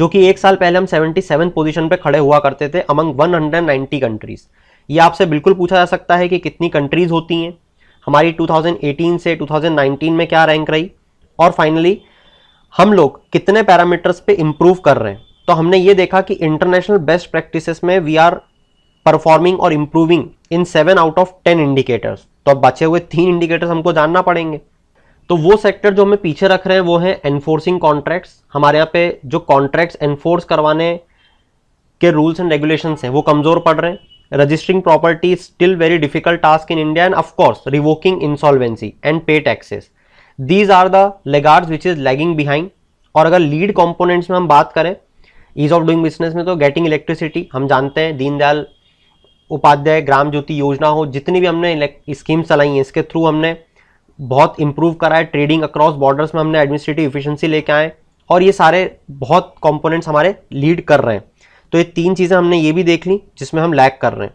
जो कि एक साल पहले हम 77 पोजीशन पे खड़े हुआ करते थे अमंग 190 कंट्रीज ये आपसे बिल्कुल पूछा जा सकता है कि कितनी कंट्रीज होती हैं हमारी 2018 से 2019 में क्या रैंक रही और फाइनली हम लोग कितने पैरामीटर्स पे इम्प्रूव कर रहे हैं तो हमने ये देखा कि इंटरनेशनल बेस्ट प्रैक्टिस में वी आर परफॉर्मिंग और improving in seven out of ten indicators तो अब बचे हुए तीन इंडिकेटर्स हमको जानना पड़ेंगे तो वो सेक्टर जो हमें पीछे रख रहे हैं वो है एनफोर्सिंग कॉन्ट्रैक्ट्स हमारे यहाँ पे जो कॉन्ट्रैक्ट्स एनफोर्स करवाने के रूल्स एंड रेगुलेशंस हैं वो कमज़ोर पड़ रहे हैं registering property still very difficult task in India and of course revoking insolvency and pay taxes these are the laggards which is lagging behind और अगर लीड कॉम्पोनेंट्स में हम बात करें ईज ऑफ डूइंग बिजनेस में तो गेटिंग इलेक्ट्रिसिटी हम जानते हैं दीनदयाल उपाध्याय ग्राम ज्योति योजना हो जितनी भी हमने स्कीम्स चलाई हैं इसके थ्रू हमने बहुत इंप्रूव करा है ट्रेडिंग अक्रॉस बॉर्डर्स में हमने एडमिनिस्ट्रेटिव इफिशियंसी लेके आए और ये सारे बहुत कंपोनेंट्स हमारे लीड कर रहे हैं तो ये तीन चीज़ें हमने ये भी देख ली जिसमें हम लैक कर रहे हैं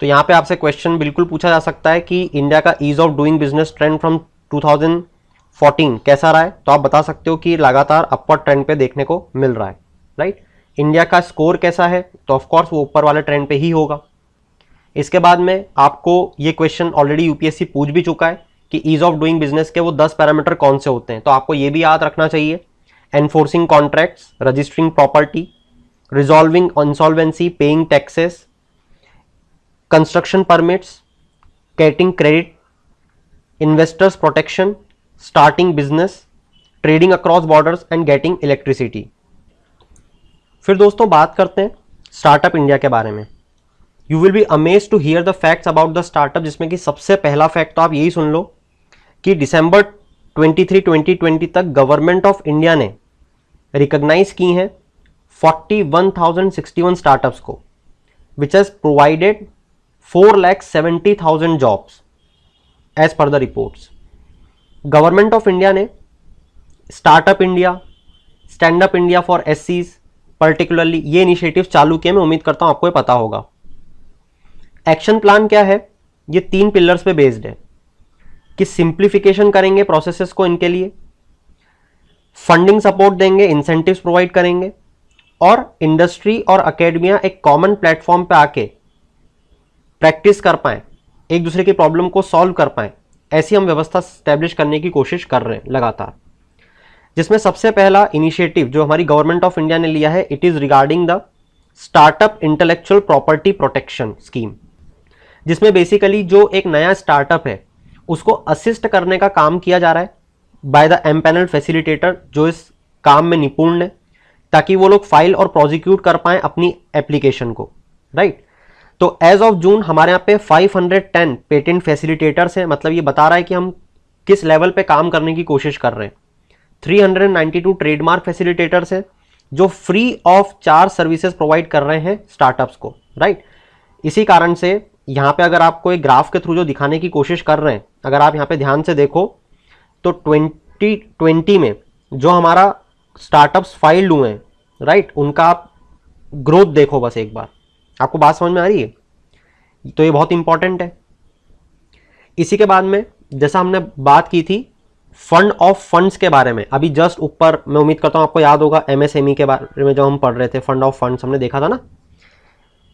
तो यहाँ पे आपसे क्वेश्चन बिल्कुल पूछा जा सकता है कि इंडिया का ease of doing business trend from 2014 कैसा रहा है तो आप बता सकते हो कि लगातार अपर ट्रेंड पे देखने को मिल रहा है राइट इंडिया का स्कोर कैसा है तो ऑफकोर्स वो ऊपर वाले ट्रेंड पे ही होगा इसके बाद में आपको ये क्वेश्चन ऑलरेडी यूपीएससी पूछ भी चुका है कि ईज ऑफ डूइंग बिजनेस के वो दस पैरामीटर कौन से होते हैं तो आपको ये भी याद रखना चाहिए enforcing contracts registering property resolving insolvency paying taxes construction permits getting credit investors protection starting business trading across borders and getting electricity फिर दोस्तों बात करते हैं स्टार्टअप इंडिया के बारे में you will be amaze to hear the facts about the startup जिसमें कि सबसे पहला फैक्ट तो आप यही सुन लो कि दिसंबर 23 2020 तक गवर्नमेंट ऑफ इंडिया ने रिकग्नाइज की हैं 41,061 स्टार्टअप्स को which has provided four lakh seventy thousand jobs as per the reports government of India ने startup India stand up India for us particularly ये इनिशिएटिव चालू किए मैं उम्मीद करता हूँ आपको ये पता होगा एक्शन प्लान क्या है ये तीन पिलर्स पे बेस्ड है कि सिंप्लीफिकेशन करेंगे प्रोसेसेस को इनके लिए फंडिंग सपोर्ट देंगे इंसेंटिव्स प्रोवाइड करेंगे और इंडस्ट्री और अकेडमिया एक कॉमन प्लेटफॉर्म पे आके प्रैक्टिस कर पाएं एक दूसरे की प्रॉब्लम को सॉल्व कर पाएं ऐसी हम व्यवस्था स्टैब्लिश करने की कोशिश कर रहे हैं लगातार जिसमें सबसे पहला इनिशिएटिव जो हमारी गवर्नमेंट ऑफ इंडिया ने लिया है it is regarding the startup intellectual property protection scheme जिसमें बेसिकली जो एक नया स्टार्टअप है उसको असिस्ट करने का काम किया जा रहा है by the empanel facilitator जो इस काम में निपुण है ताकि वो लोग फाइल और प्रोजिक्यूट कर पाएं अपनी एप्लीकेशन को राइट तो एज ऑफ जून हमारे यहाँ पे 510 पेटेंट फैसिलिटेटर्स हैं मतलब ये बता रहा है कि हम किस लेवल पे काम करने की कोशिश कर रहे हैं 392 ट्रेडमार्क फैसिलिटेटर्स हैं जो free of charge services provide कर रहे हैं स्टार्टअप्स को राइट इसी कारण से यहाँ पे अगर आपको एक ग्राफ के थ्रू जो दिखाने की कोशिश कर रहे हैं अगर आप यहाँ पे ध्यान से देखो तो 2020 में जो हमारा स्टार्टअप्स फाइल्ड हुए हैं राइट उनका आप ग्रोथ देखो बस एक बार आपको बात समझ में आ रही है तो ये बहुत इंपॉर्टेंट है इसी के बाद में जैसा हमने बात की थी फंड ऑफ फंड्स के बारे में अभी जस्ट ऊपर मैं उम्मीद करता हूँ आपको याद होगा एमएसएमई e के बारे में जब हम पढ़ रहे थे फंड ऑफ फंड्स हमने देखा था ना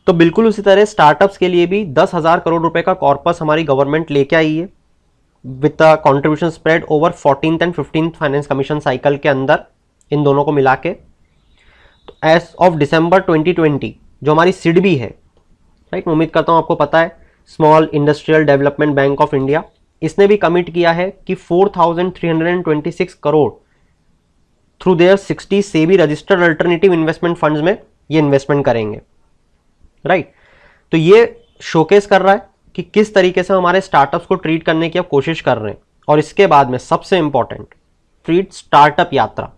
तो बिल्कुल उसी तरह स्टार्टअप्स के लिए भी दस हजार करोड़ रुपए का कॉर्पस हमारी गवर्नमेंट लेके आई है with the contribution spread over fourteen and fifteen finance commission cycle के अंदर इन दोनों को मिला के तो एस ऑफ डिसम्बर ट्वेंटी जो हमारी सिडबी है राइट उम्मीद करता हूँ आपको पता है small industrial development bank of India इसने भी कमिट किया है कि 4,326 करोड़ थ्रू देयर 60 से भी रजिस्टर्ड अल्टरनेटिव इन्वेस्टमेंट फंड्स में ये इन्वेस्टमेंट करेंगे राइट तो ये शोकेस कर रहा है कि किस तरीके से हमारे स्टार्टअप्स को ट्रीट करने की अब कोशिश कर रहे हैं और इसके बाद में सबसे इंपॉर्टेंट ट्रीट स्टार्टअप यात्रा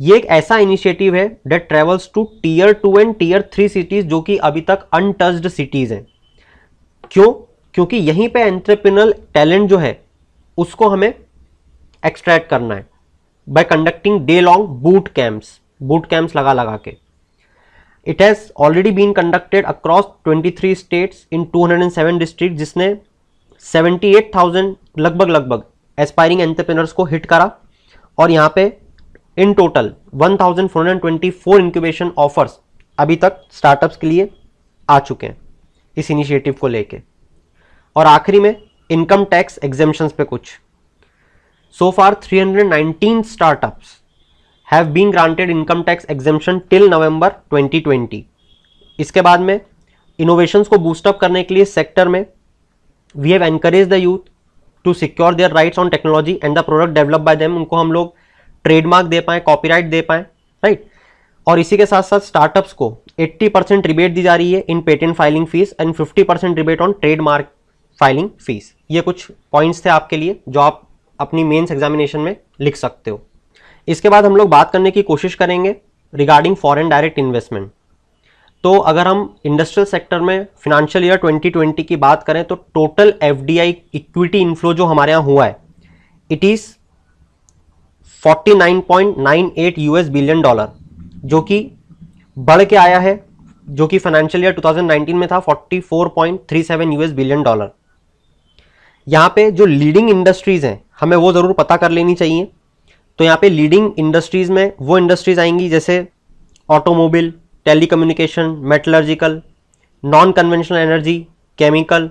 ये एक ऐसा इनिशिएटिव है that travels to tier two and tier three cities जो कि अभी तक अनटच्ड सिटीज हैं क्यों क्योंकि यहीं पे एंट्रप्रिनल टैलेंट जो है उसको हमें एक्सट्रैक्ट करना है by conducting day long boot camps boot camps लगा लगा के it has already been conducted across 23 states in 207 district जिसने 78,000 लगभग लगभग एस्पायरिंग एंटरप्रेनर्स को हिट करा और यहाँ पे इन टोटल 1424 इंक्यूबेशन ऑफर्स अभी तक स्टार्टअप्स के लिए आ चुके हैं इस इनिशिएटिव को लेके और आखिरी में इनकम टैक्स एग्जेम्पन्स पे कुछ so far 319 startups have been granted income tax exemption till November 2020 इसके बाद में इनोवेशंस को बूस्टअप करने के लिए सेक्टर में we have encourage the youth to secure their rights on technology and the product develop by them उनको हम लोग ट्रेडमार्क दे पाएँ कॉपी दे पाएँ राइट और इसी के साथ साथ स्टार्टअप्स को 80 परसेंट रिबेट दी जा रही है in patent filing fees and 50 percent rebate on trademark filing fees ये कुछ पॉइंट्स थे आपके लिए जो आप अपनी मेंस एग्जामिनेशन में लिख सकते हो इसके बाद हम लोग बात करने की कोशिश करेंगे रिगार्डिंग फॉरेन डायरेक्ट इन्वेस्टमेंट तो अगर हम इंडस्ट्रियल सेक्टर में फिनेंशियल ईयर 2020 की बात करें तो टोटल एफ इक्विटी इनफ्लो जो हमारे यहाँ हुआ है it is 49.98 US billion dollar जो कि बढ़ के आया है जो कि फाइनेंशियल ईयर 2019 में था 44.37 यूएस बिलियन डॉलर यहाँ पे जो लीडिंग इंडस्ट्रीज हैं हमें वो ज़रूर पता कर लेनी चाहिए तो यहाँ पे लीडिंग इंडस्ट्रीज़ में वो इंडस्ट्रीज़ आएंगी जैसे automobile telecommunication metallurgical non conventional energy chemical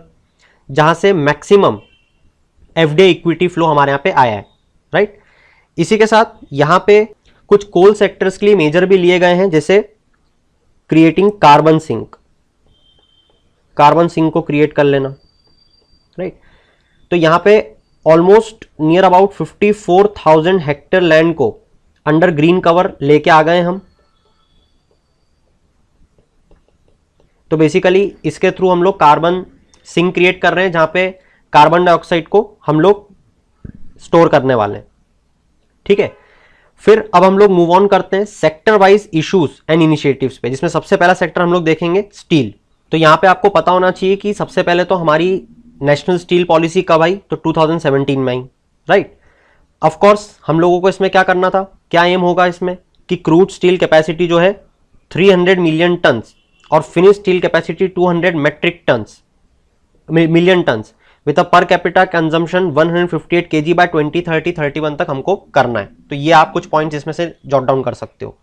जहाँ से मैक्सिमम एफ इक्विटी फ्लो हमारे यहाँ पे आया है राइट इसी के साथ यहाँ पे कुछ कोल सेक्टर्स के लिए मेजर भी लिए गए हैं जैसे creating carbon sink carbon sink को क्रिएट कर लेना राइट right? तो यहाँ पे almost near about 54,000 hectare land को अंडर ग्रीन कवर लेके आ गए हम तो बेसिकली इसके थ्रू हम लोग कार्बन सिंक क्रिएट कर रहे हैं जहां पे कार्बन डाइऑक्साइड को हम लोग स्टोर करने वाले हैं ठीक है फिर अब हम लोग मूव ऑन करते हैं sector wise issues and initiatives पे जिसमें सबसे पहला सेक्टर हम लोग देखेंगे स्टील तो यहां पे आपको पता होना चाहिए कि सबसे पहले तो हमारी नेशनल स्टील पॉलिसी कब आई तो 2017 में आई राइट ऑफकोर्स हम लोगों को इसमें क्या करना था क्या एम होगा इसमें कि क्रूड स्टील कैपेसिटी जो है 300 मिलियन टन्स और finish steel capacity 200 metric tons million tons with a per capita consumption 158 KG bye 2030 31 तक हमको करना है तो ये आप कुछ पॉइंट्स इसमें से जॉट डाउन कर सकते हो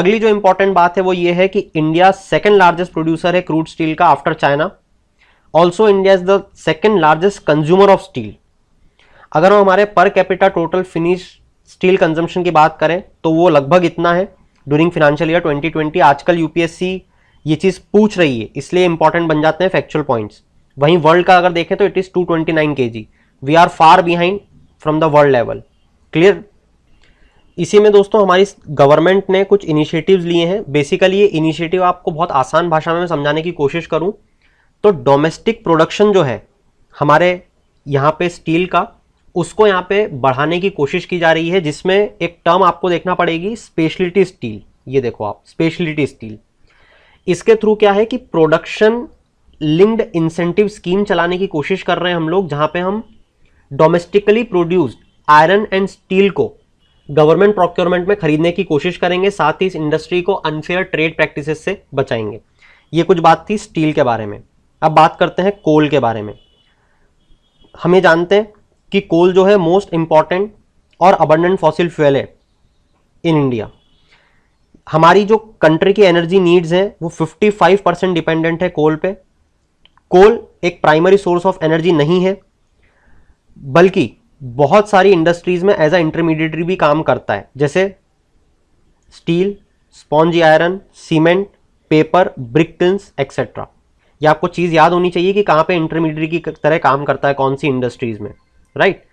अगली जो इंपॉर्टेंट बात है वो ये है कि इंडिया सेकेंड लार्जेस्ट प्रोड्यूसर है क्रूड स्टील का after China also India is the second largest consumer of steel अगर हम हमारे per capita total finish steel consumption की बात करें तो वो लगभग इतना है ड्यूरिंग फिनेंशियल ईयर 2020 आजकल यूपीएससी ये चीज़ पूछ रही है इसलिए इंपॉर्टेंट बन जाते हैं फैक्चुअल पॉइंट्स वहीं वर्ल्ड का अगर देखें तो it is 229 G we are far behind from the world level clear इसी में दोस्तों हमारी गवर्नमेंट ने कुछ इनिशिएटिव्स लिए हैं बेसिकली ये इनिशिएटिव आपको बहुत आसान भाषा में समझाने की कोशिश करूँ तो डोमेस्टिक प्रोडक्शन जो है हमारे यहाँ पे स्टील का उसको यहाँ पे बढ़ाने की कोशिश की जा रही है जिसमें एक टर्म आपको देखना पड़ेगी स्पेशलिटी स्टील ये देखो आप स्पेशलिटी स्टील इसके थ्रू क्या है कि प्रोडक्शन लिंक्ड इंसेंटिव स्कीम चलाने की कोशिश कर रहे हैं हम लोग जहाँ पे हम domestically produced iron and steel को गवर्नमेंट प्रोक्योरमेंट में खरीदने की कोशिश करेंगे साथ ही इस इंडस्ट्री को अनफेयर ट्रेड प्रैक्टिसेस से बचाएंगे ये कुछ बात थी स्टील के बारे में अब बात करते हैं कोल के बारे में हम ये जानते हैं कि कोल जो है मोस्ट इम्पॉर्टेंट और अबंडेंट फॉसिल फ्यूल है इन इंडिया हमारी जो कंट्री की एनर्जी नीड्स है वो 55 परसेंट डिपेंडेंट है कोल पे कोल एक प्राइमरी सोर्स ऑफ एनर्जी नहीं है बल्कि बहुत सारी इंडस्ट्रीज में एज अ इंटरमीडिएटरी भी काम करता है जैसे steel spongy iron cement paper brick etcetera या आपको चीज़ याद होनी चाहिए कि कहाँ पे इंटरमीडिएट की तरह काम करता है कौन सी इंडस्ट्रीज़ में राइट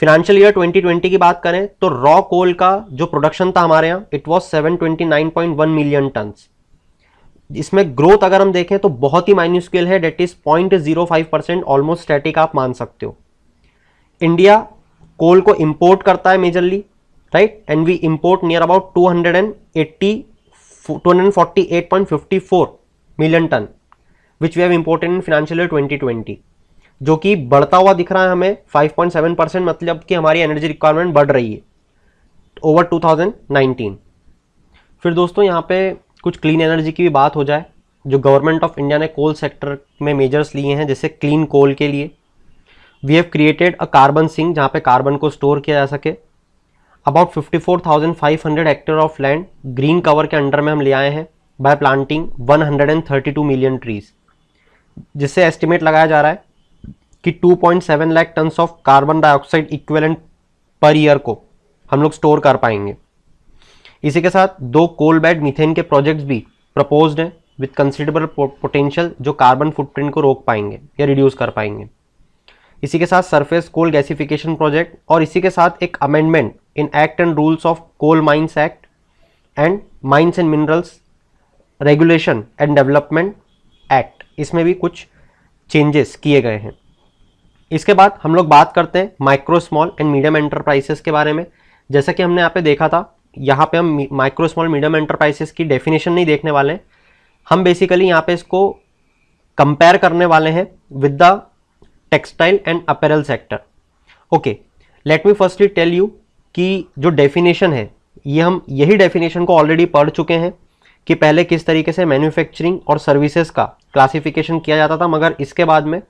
फिनेंशियल ईयर 2020 की बात करें तो रॉ कोल का जो प्रोडक्शन था हमारे यहाँ इट वॉज 729.1 मिलियन टन इसमें ग्रोथ अगर हम देखें तो बहुत ही माइन्यू स्केल है that is point zero five percent almost static आप मान सकते हो इंडिया कोल को इम्पोर्ट करता है majorly right and we import near about two hundred and eighty two hundred forty eight point fifty four million ton which we have imported in financial year twenty जो कि बढ़ता हुआ दिख रहा है हमें 5.7 परसेंट मतलब कि हमारी एनर्जी रिक्वायरमेंट बढ़ रही है ओवर 2019 फिर दोस्तों यहाँ पे कुछ क्लीन एनर्जी की भी बात हो जाए जो गवर्नमेंट ऑफ इंडिया ने कोल सेक्टर में मेजर्स लिए हैं जैसे क्लीन कोल के लिए we have created a carbon sink जहाँ पे कार्बन को स्टोर किया जा सके about 54,500 hectare of land green cover के अंडर में हम ले आए हैं बाय प्लांटिंग 132 मिलियन ट्रीज़ जिससे एस्टिमेट लगाया जा रहा है कि 2.7 lakh ton of carbon dioxide equivalent per year को हम लोग स्टोर कर पाएंगे इसी के साथ दो कोल बेड मिथेन के प्रोजेक्ट्स भी प्रपोज्ड हैं विथ कंसिडरेबल पोटेंशियल जो कार्बन फुटप्रिंट को रोक पाएंगे या रिड्यूस कर पाएंगे इसी के साथ सरफेस कोल गैसिफिकेशन प्रोजेक्ट और इसी के साथ एक amendment in act and rules of coal mines act and mines and minerals regulation and development act इसमें भी कुछ चेंजेस किए गए हैं इसके बाद हम लोग बात करते हैं micro small and medium enterprises के बारे में जैसा कि हमने यहाँ पे देखा था यहाँ पे हम माइक्रो स्मॉल मीडियम एंटरप्राइजेस की डेफिनेशन नहीं देखने वाले हैं हम बेसिकली यहाँ पे इसको कंपेयर करने वाले हैं with the textile and apparel sector okay let me firstly tell you कि जो डेफिनेशन है ये हम यही डेफिनेशन को ऑलरेडी पढ़ चुके हैं कि पहले किस तरीके से मैन्युफैक्चरिंग और सर्विसेज का क्लासिफिकेशन किया जाता था मगर इसके बाद में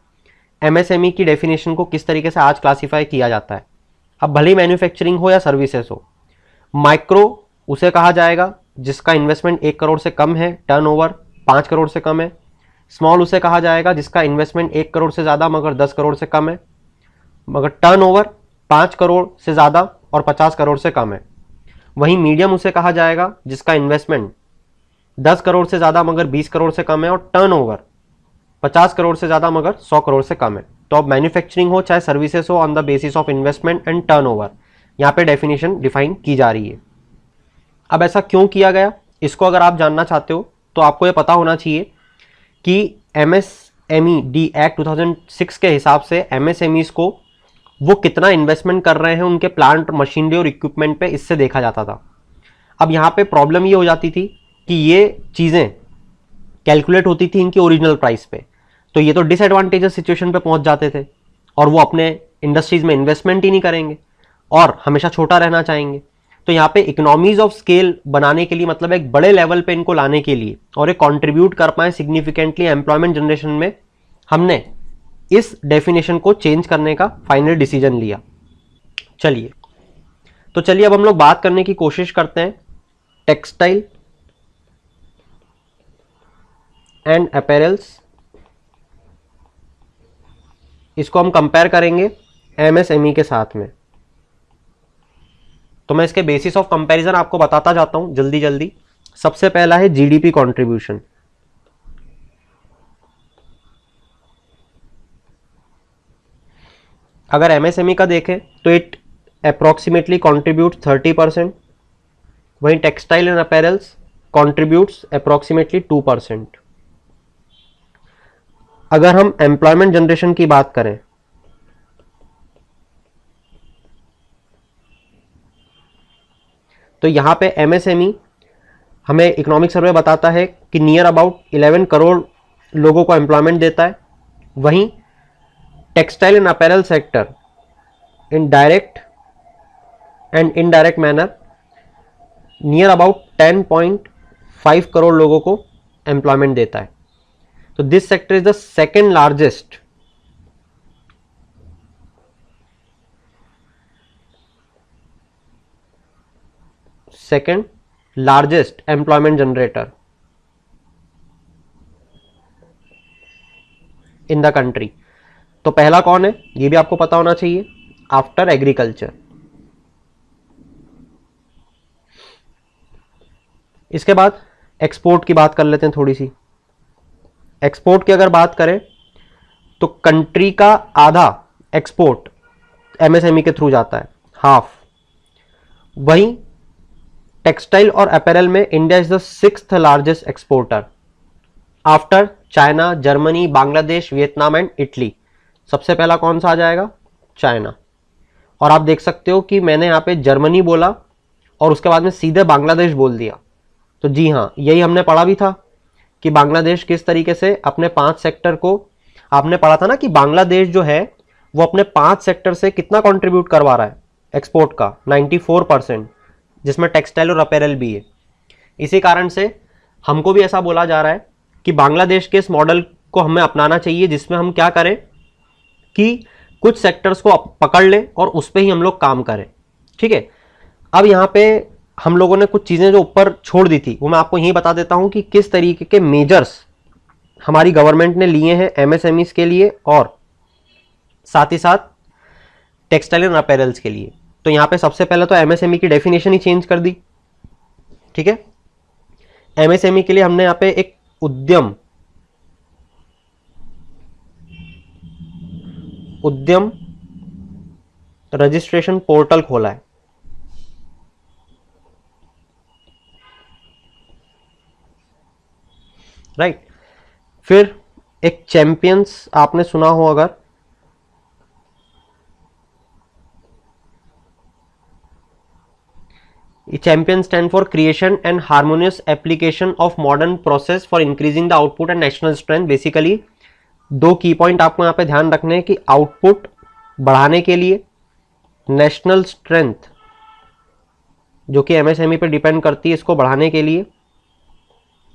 एमएसएमई e की डेफिनेशन को किस तरीके से आज क्लासीफाई किया जाता है अब भले मैन्युफैक्चरिंग हो या सर्विसेज हो माइक्रो उसे कहा जाएगा जिसका इन्वेस्टमेंट एक करोड़ से कम है टर्न पाँच करोड़ से कम है स्मॉल उसे कहा जाएगा जिसका इन्वेस्टमेंट एक करोड़ से ज़्यादा मगर दस करोड़ से कम है मगर ओवर पाँच करोड़ से ज़्यादा और पचास करोड़ से कम है वहीं मीडियम उसे कहा जाएगा जिसका इन्वेस्टमेंट दस करोड़ से ज़्यादा मगर बीस करोड़ से कम है और टर्न ओवर पचास करोड़ से ज़्यादा मगर सौ करोड़ से कम है तो अब मैन्युफैक्चरिंग हो चाहे सर्विसेज हो on the basis of investment and turnover यहाँ पर डेफिनेशन डिफाइन की जा रही है अब ऐसा क्यों किया गया इसको अगर आप जानना चाहते हो तो आपको ये पता होना चाहिए कि M S M E D act six के हिसाब से एम एस एम ई को वो कितना इन्वेस्टमेंट कर रहे हैं उनके प्लांट मशीनरी और इक्विपमेंट पे इससे देखा जाता था अब यहाँ पे प्रॉब्लम ये हो जाती थी कि ये चीज़ें कैलकुलेट होती थी इनकी ओरिजिनल प्राइस पे तो ये तो डिसएडवांटेजेस सिचुएशन पे पहुंच जाते थे और वो अपने इंडस्ट्रीज में इन्वेस्टमेंट ही नहीं करेंगे और हमेशा छोटा रहना चाहेंगे तो यहाँ पे इकोनॉमीज ऑफ स्केल बनाने के लिए मतलब एक बड़े लेवल पे इनको लाने के लिए और एक कॉन्ट्रीब्यूट कर पाए सिग्निफिकेंटली एम्प्लॉयमेंट जनरेशन में हमने इस डेफिनेशन को चेंज करने का फाइनल डिसीजन लिया चलिए तो चलिए अब हम लोग बात करने की कोशिश करते हैं टेक्सटाइल एंड अपेरल्स इसको हम कंपेयर करेंगे एमएसएमई e के साथ में तो मैं इसके बेसिस ऑफ कंपैरिजन आपको बताता जाता हूं जल्दी जल्दी सबसे पहला है जीडीपी कंट्रीब्यूशन अगर एमएसएमई e का देखें तो इट अप्रोक्सीमेटली कंट्रीब्यूट 30 परसेंट वहीं textile and apparels contributes approximately 2 percent अगर हम एम्प्लॉयमेंट जनरेशन की बात करें तो यहाँ पे एमएसएमई e हमें इकोनॉमिक सर्वे बताता है कि नियर अबाउट 11 करोड़ लोगों को एम्प्लॉयमेंट देता है वहीं textile and apparel sector in direct and indirect manner near about 10.5 crore लोगों को एम्प्लॉयमेंट देता है So, this sector is the second largest second largest employment generator in the country तो पहला कौन है ये भी आपको पता होना चाहिए आफ्टर एग्रीकल्चर इसके बाद एक्सपोर्ट की बात कर लेते हैं थोड़ी सी एक्सपोर्ट की अगर बात करें तो कंट्री का आधा एक्सपोर्ट एमएसएमई e के थ्रू जाता है हाफ वहीं टेक्सटाइल और अपैरल में India is the six largest exporter after China Germany Bangladesh Vietnam and Italy सबसे पहला कौन सा आ जाएगा चाइना और आप देख सकते हो कि मैंने यहाँ पे जर्मनी बोला और उसके बाद में सीधे बांग्लादेश बोल दिया तो जी हाँ यही हमने पढ़ा भी था कि बांग्लादेश किस तरीके से अपने पांच सेक्टर को आपने पढ़ा था ना कि बांग्लादेश जो है वो अपने पांच सेक्टर से कितना कंट्रीब्यूट करवा रहा है एक्सपोर्ट का 94 परसेंट जिसमें टेक्सटाइल और अपेरल भी है इसी कारण से हमको भी ऐसा बोला जा रहा है कि बांग्लादेश के इस मॉडल को हमें अपनाना चाहिए जिसमें हम क्या करें कि कुछ सेक्टर्स को पकड़ लें और उस पर ही हम लोग काम करें ठीक है अब यहाँ पे हम लोगों ने कुछ चीज़ें जो ऊपर छोड़ दी थी वो मैं आपको यही बता देता हूं कि किस तरीके के मेजर्स हमारी गवर्नमेंट ने लिए हैं एमएसएमई के लिए और साथ ही साथ टेक्सटाइल एंड अपेरल्स के लिए तो यहां पे सबसे पहले तो एमएसएमई e की डेफिनेशन ही चेंज कर दी ठीक है एमएसएमई e के लिए हमने यहाँ पे एक उद्यम उद्यम रजिस्ट्रेशन पोर्टल खोला है राइट फिर एक चैंपियंस आपने सुना हो अगर champion stand for creation and harmonious application of modern process for increasing the output and national strength basically दो की पॉइंट आपको यहां पे ध्यान रखने हैं कि आउटपुट बढ़ाने के लिए नेशनल स्ट्रेंथ जो कि एमएसएमई e पे डिपेंड करती है इसको बढ़ाने के लिए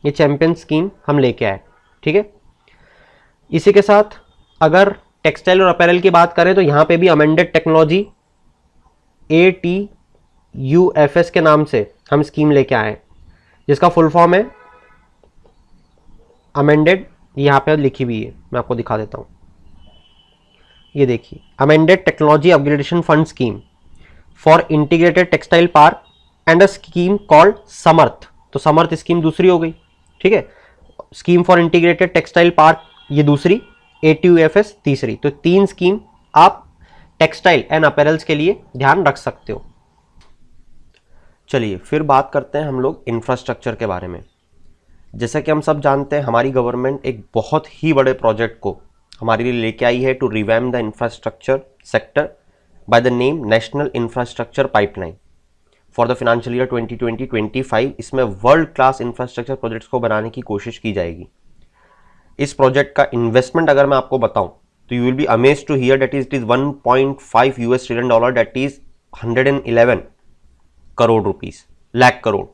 ये चैम्पियन स्कीम हम लेके आए ठीक है इसी के साथ अगर टेक्सटाइल और अपैरल की बात करें तो यहाँ पे भी amended technology A T U F S के नाम से हम स्कीम लेके आए जिसका फुल फॉर्म है अमेंडेड यहाँ पे लिखी हुई है मैं आपको दिखा देता हूँ ये देखिए amended technology upgradation fund scheme for integrated textile park and a scheme called Samarth तो समर्थ स्कीम दूसरी हो गई ठीक है scheme for integrated textile park ये दूसरी ए तीसरी तो तीन स्कीम आप टेक्सटाइल एंड अपेरल्स के लिए ध्यान रख सकते हो चलिए फिर बात करते हैं हम लोग इंफ्रास्ट्रक्चर के बारे में जैसा कि हम सब जानते हैं हमारी गवर्नमेंट एक बहुत ही बड़े प्रोजेक्ट को हमारे लिए लेके आई है to revamp the infrastructure sector by the name national infrastructure pipeline for the financial year 2020-25 इसमें वर्ल्ड क्लास इंफ्रास्ट्रक्चर प्रोजेक्ट्स को बनाने की कोशिश की जाएगी इस प्रोजेक्ट का इन्वेस्टमेंट अगर मैं आपको बताऊं तो you will be amaze to hear that is it is 1.5 US trillion dollar that is 111 crore rupees lakh crore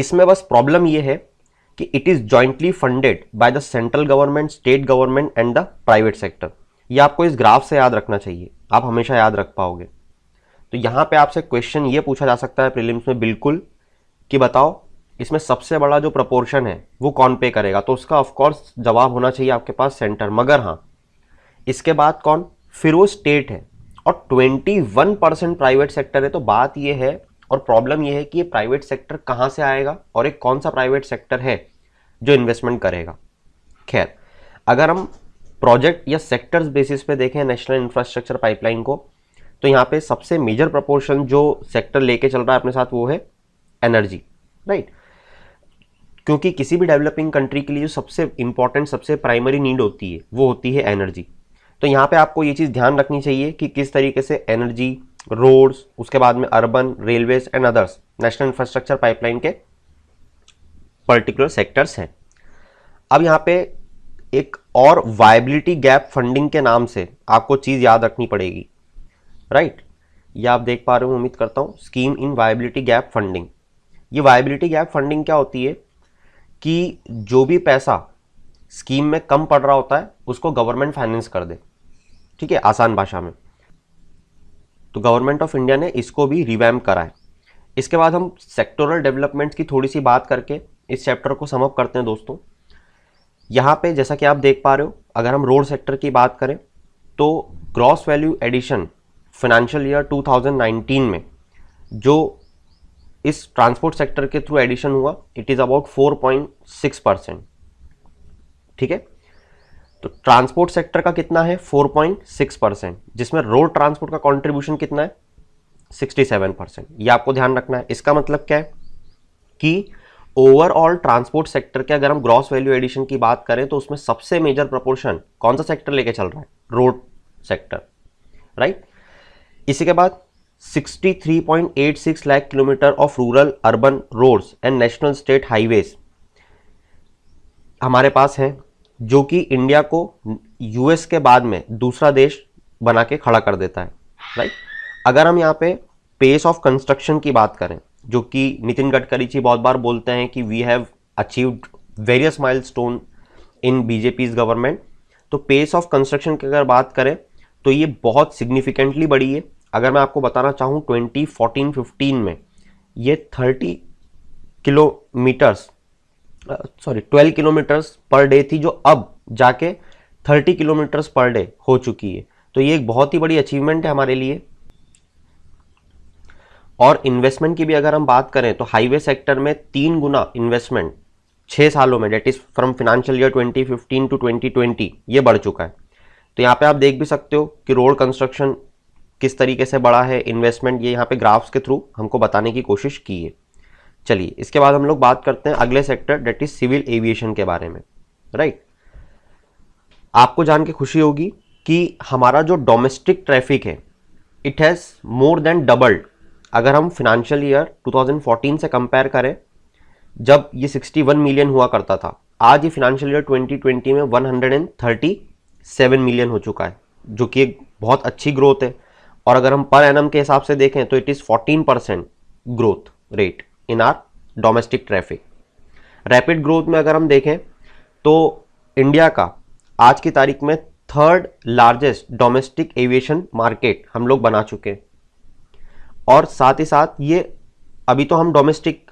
इसमें बस प्रॉब्लम ये है कि it is jointly funded by the central government state government and the private sector ये आपको इस ग्राफ से याद रखना चाहिए आप हमेशा याद रख पाओगे तो यहाँ पे आपसे क्वेश्चन ये पूछा जा सकता है प्रीलिम्स में बिल्कुल कि बताओ इसमें सबसे बड़ा जो प्रपोर्शन है वो कौन पे करेगा तो उसका ऑफकोर्स जवाब होना चाहिए आपके पास सेंटर मगर हाँ इसके बाद कौन फिर वो स्टेट है और 21 परसेंट प्राइवेट सेक्टर है तो बात ये है और प्रॉब्लम ये है कि ये प्राइवेट सेक्टर कहाँ से आएगा और एक कौन सा प्राइवेट सेक्टर है जो इन्वेस्टमेंट करेगा खैर अगर हम प्रोजेक्ट या सेक्टर्स बेसिस पे देखें नेशनल इंफ्रास्ट्रक्चर पाइपलाइन को तो यहाँ पे सबसे मेजर प्रपोर्शन जो सेक्टर लेके चल रहा है अपने साथ वो है एनर्जी राइट क्योंकि किसी भी डेवलपिंग कंट्री के लिए जो सबसे इंपॉर्टेंट सबसे प्राइमरी नीड होती है वो होती है एनर्जी तो यहाँ पे आपको ये चीज़ ध्यान रखनी चाहिए कि किस तरीके से एनर्जी रोड्स उसके बाद में urban railways and others national infrastructure pipeline के पर्टिकुलर सेक्टर्स हैं अब यहाँ पे एक और वायबिलिटी गैप फंडिंग के नाम से आपको चीज़ याद रखनी पड़ेगी राइट ये आप देख पा रहे हो उम्मीद करता हूँ scheme in viability gap funding ये वायबिलिटी गैप फंडिंग क्या होती है कि जो भी पैसा स्कीम में कम पड़ रहा होता है उसको गवर्नमेंट फाइनेंस कर दे ठीक है आसान भाषा में तो गवर्नमेंट ऑफ इंडिया ने इसको भी रिवैम करा है इसके बाद हम सेक्टोरल डेवलपमेंट्स की थोड़ी सी बात करके इस चैप्टर को समअप करते हैं दोस्तों यहाँ पे जैसा कि आप देख पा रहे हो अगर हम रोड सेक्टर की बात करें तो gross value addition financial year 2019 में जो इस ट्रांसपोर्ट सेक्टर के थ्रू एडिशन हुआ इट इज़ अबाउट 4.6 परसेंट ठीक है तो ट्रांसपोर्ट सेक्टर का कितना है 4.6 परसेंट जिसमें रोड ट्रांसपोर्ट का कंट्रीब्यूशन कितना है 67 परसेंट ये आपको ध्यान रखना है इसका मतलब क्या है कि ओवरऑल ट्रांसपोर्ट सेक्टर के अगर हम ग्रॉस वैल्यू एडिशन की बात करें तो उसमें सबसे मेजर प्रपोर्शन कौन सा सेक्टर लेके चल रहा है रोड सेक्टर राइट इसी के बाद 63.86 लाख kilometre of rural urban roads and national state highways हमारे पास हैं जो कि इंडिया को यूएस के बाद में दूसरा देश बना के खड़ा कर देता है राइट अगर हम यहाँ पे पेस ऑफ कंस्ट्रक्शन की बात करें जो कि नितिन गडकरी जी बहुत बार बोलते हैं कि we have achieved various milestone in BJP government तो पेस ऑफ कंस्ट्रक्शन की अगर बात करें तो ये बहुत सिग्निफिकेंटली बढ़ी है अगर मैं आपको बताना चाहूँ ट्वेंटी फोर्टीन फिफ्टीन में ये thirty kilometres sorry twelve kilometres per day थी जो अब जाके थर्टी किलोमीटर्स पर डे हो चुकी है तो ये एक बहुत ही बड़ी अचीवमेंट है हमारे लिए और इन्वेस्टमेंट की भी अगर हम बात करें तो हाईवे सेक्टर में तीन गुना इन्वेस्टमेंट छः सालों में that is from financial year 2015 to 2020 ये बढ़ चुका है तो यहाँ पे आप देख भी सकते हो कि रोड कंस्ट्रक्शन किस तरीके से बढ़ा है इन्वेस्टमेंट ये यहाँ पे ग्राफ्स के थ्रू हमको बताने की कोशिश की है चलिए इसके बाद हम लोग बात करते हैं अगले sector that is civil aviation के बारे में राइट आपको जान के खुशी होगी कि हमारा जो डोमेस्टिक ट्रैफिक है it has more than doubled अगर हम फिनेंशियल ईयर 2014 से कंपेयर करें जब ये 61 मिलियन हुआ करता था आज ये फिनेंशियल ईयर 2020 में 137 मिलियन हो चुका है जो कि एक बहुत अच्छी ग्रोथ है और अगर हम पर एन के हिसाब से देखें तो it is 14 percent growth rate in our domestic traffic rapid growth में अगर हम देखें तो इंडिया का आज की तारीख में third largest domestic aviation market हम लोग बना चुके हैं और साथ ही साथ ये अभी तो हम डोमेस्टिक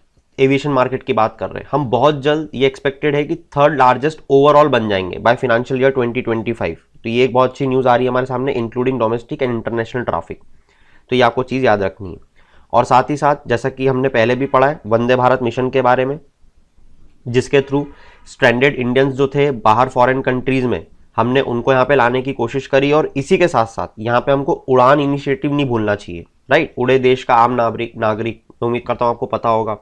एविएशन मार्केट की बात कर रहे हैं हम बहुत जल्द ये एक्सपेक्टेड है कि थर्ड लार्जेस्ट ओवरऑल बन जाएंगे बाय फिनेंशियल ईयर 2025 तो ये एक बहुत अच्छी न्यूज़ आ रही है हमारे सामने including domestic and international traffic तो ये आपको चीज़ याद रखनी है और साथ ही साथ जैसा कि हमने पहले भी पढ़ा है वंदे भारत मिशन के बारे में जिसके थ्रू स्ट्रैंडेड इंडियंस जो थे बाहर फॉरेन कंट्रीज़ में हमने उनको यहाँ पे लाने की कोशिश करी और इसी के साथ साथ यहाँ पे हमको उड़ान इनिशिएटिव नहीं भूलना चाहिए राइट उड़े देश का आम नागरिक नागरिक उम्मीद करता हूँ आपको पता होगा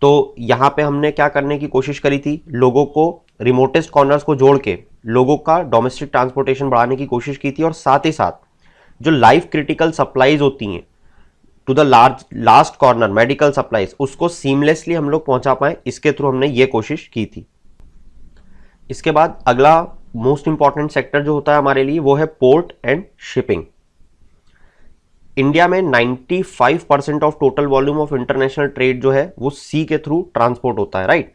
तो यहाँ पे हमने क्या करने की कोशिश करी थी लोगों को रिमोटेस्ट कॉर्नर्स को जोड़ के लोगों का डोमेस्टिक ट्रांसपोर्टेशन बढ़ाने की कोशिश की थी और साथ ही साथ जो लाइफ क्रिटिकल सप्लाईज होती हैं to the large last corner medical supplies उसको सीमलेसली हम लोग पहुंचा पाए इसके थ्रू हमने ये कोशिश की थी इसके बाद अगला मोस्ट इंपॉर्टेंट सेक्टर जो होता है हमारे लिए वो है पोर्ट एंड शिपिंग इंडिया में 95 percent of total volume of international trade जो है वो सी के थ्रू ट्रांसपोर्ट होता है राइट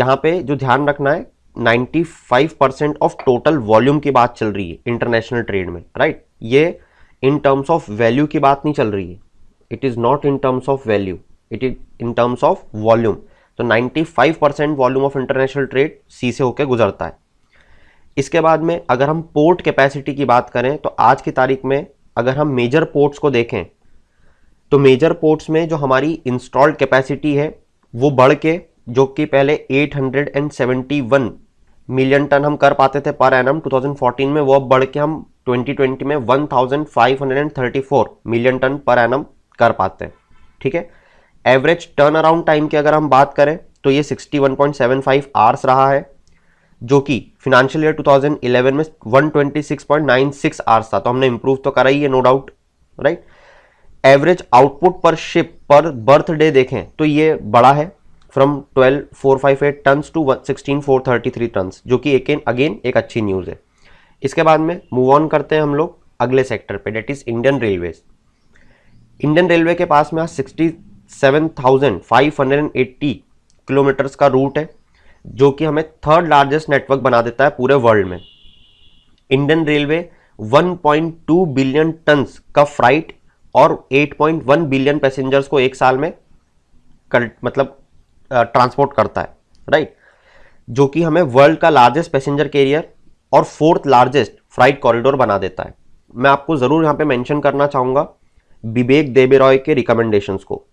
यहाँ पे जो ध्यान रखना है 95 परसेंट ऑफ टोटल वॉल्यूम की बात चल रही है इंटरनेशनल ट्रेड में राइट right? ये इन टर्म्स ऑफ वैल्यू की बात नहीं चल रही है it is not in terms of value it is in terms of volume तो 95 percent volume of international trade sea से होकर गुजरता है इसके बाद में अगर हम पोर्ट कैपेसिटी की बात करें तो आज की तारीख में अगर हम मेजर पोर्ट्स को देखें तो मेजर पोर्ट्स में जो हमारी इंस्टॉल्ड कैपेसिटी है वो बढ़ के जो कि पहले 871 मिलियन टन हम कर पाते थे पर एनम 2014 में वो अब बढ़ के हम 2020 में 1534 मिलियन टन पर एनम कर पाते हैं ठीक है एवरेज टर्न अराउंड टाइम की अगर हम बात करें तो ये 61.75 आवर्स रहा है जो कि फिनेंशियल ईयर 2011 में 126.96 आवर्स था तो हमने इम्प्रूव तो करा ही है no doubt right average output per ship per berth day देखें तो ये बड़ा है from twelve four five eight ton to sixteen four thirty three ton जो कि एक अगेन एक अच्छी न्यूज़ है इसके बाद में मूव ऑन करते हैं हम लोग अगले सेक्टर पे that is Indian railways Indian railway के पास में आज sixty seven thousand five hundred and eighty kilometres का रूट है जो कि हमें थर्ड लार्जेस्ट नेटवर्क बना देता है पूरे वर्ल्ड में इंडियन रेलवे 1.2 बिलियन टन्स का फ्राइट और 8.1 बिलियन पैसेंजर्स को एक साल में कर, मतलब ट्रांसपोर्ट करता है राइट जो कि हमें वर्ल्ड का लार्जेस्ट पैसेंजर कैरियर और फोर्थ लार्जेस्ट फ्लाइट कॉरिडोर बना देता है मैं आपको ज़रूर यहां पे मेंशन करना चाहूंगा विवेक देबे के रिकमेंडेशंस को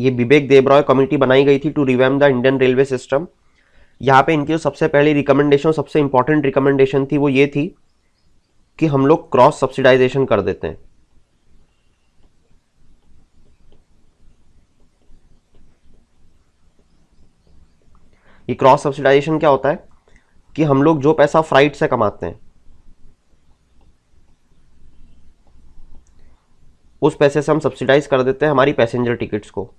ये विवेक देबरॉय कमिटी बनाई गई थी to revamp the Indian railway system यहां पे इनकी जो सबसे पहली रिकमेंडेशन सबसे इंपॉर्टेंट रिकमेंडेशन थी वो ये थी कि हम लोग क्रॉस सब्सिडाइजेशन कर देते हैं ये क्रॉस सब्सिडाइजेशन क्या होता है कि हम लोग जो पैसा फ्राइट से कमाते हैं उस पैसे से हम सब्सिडाइज कर देते हैं हमारी पैसेंजर टिकट्स को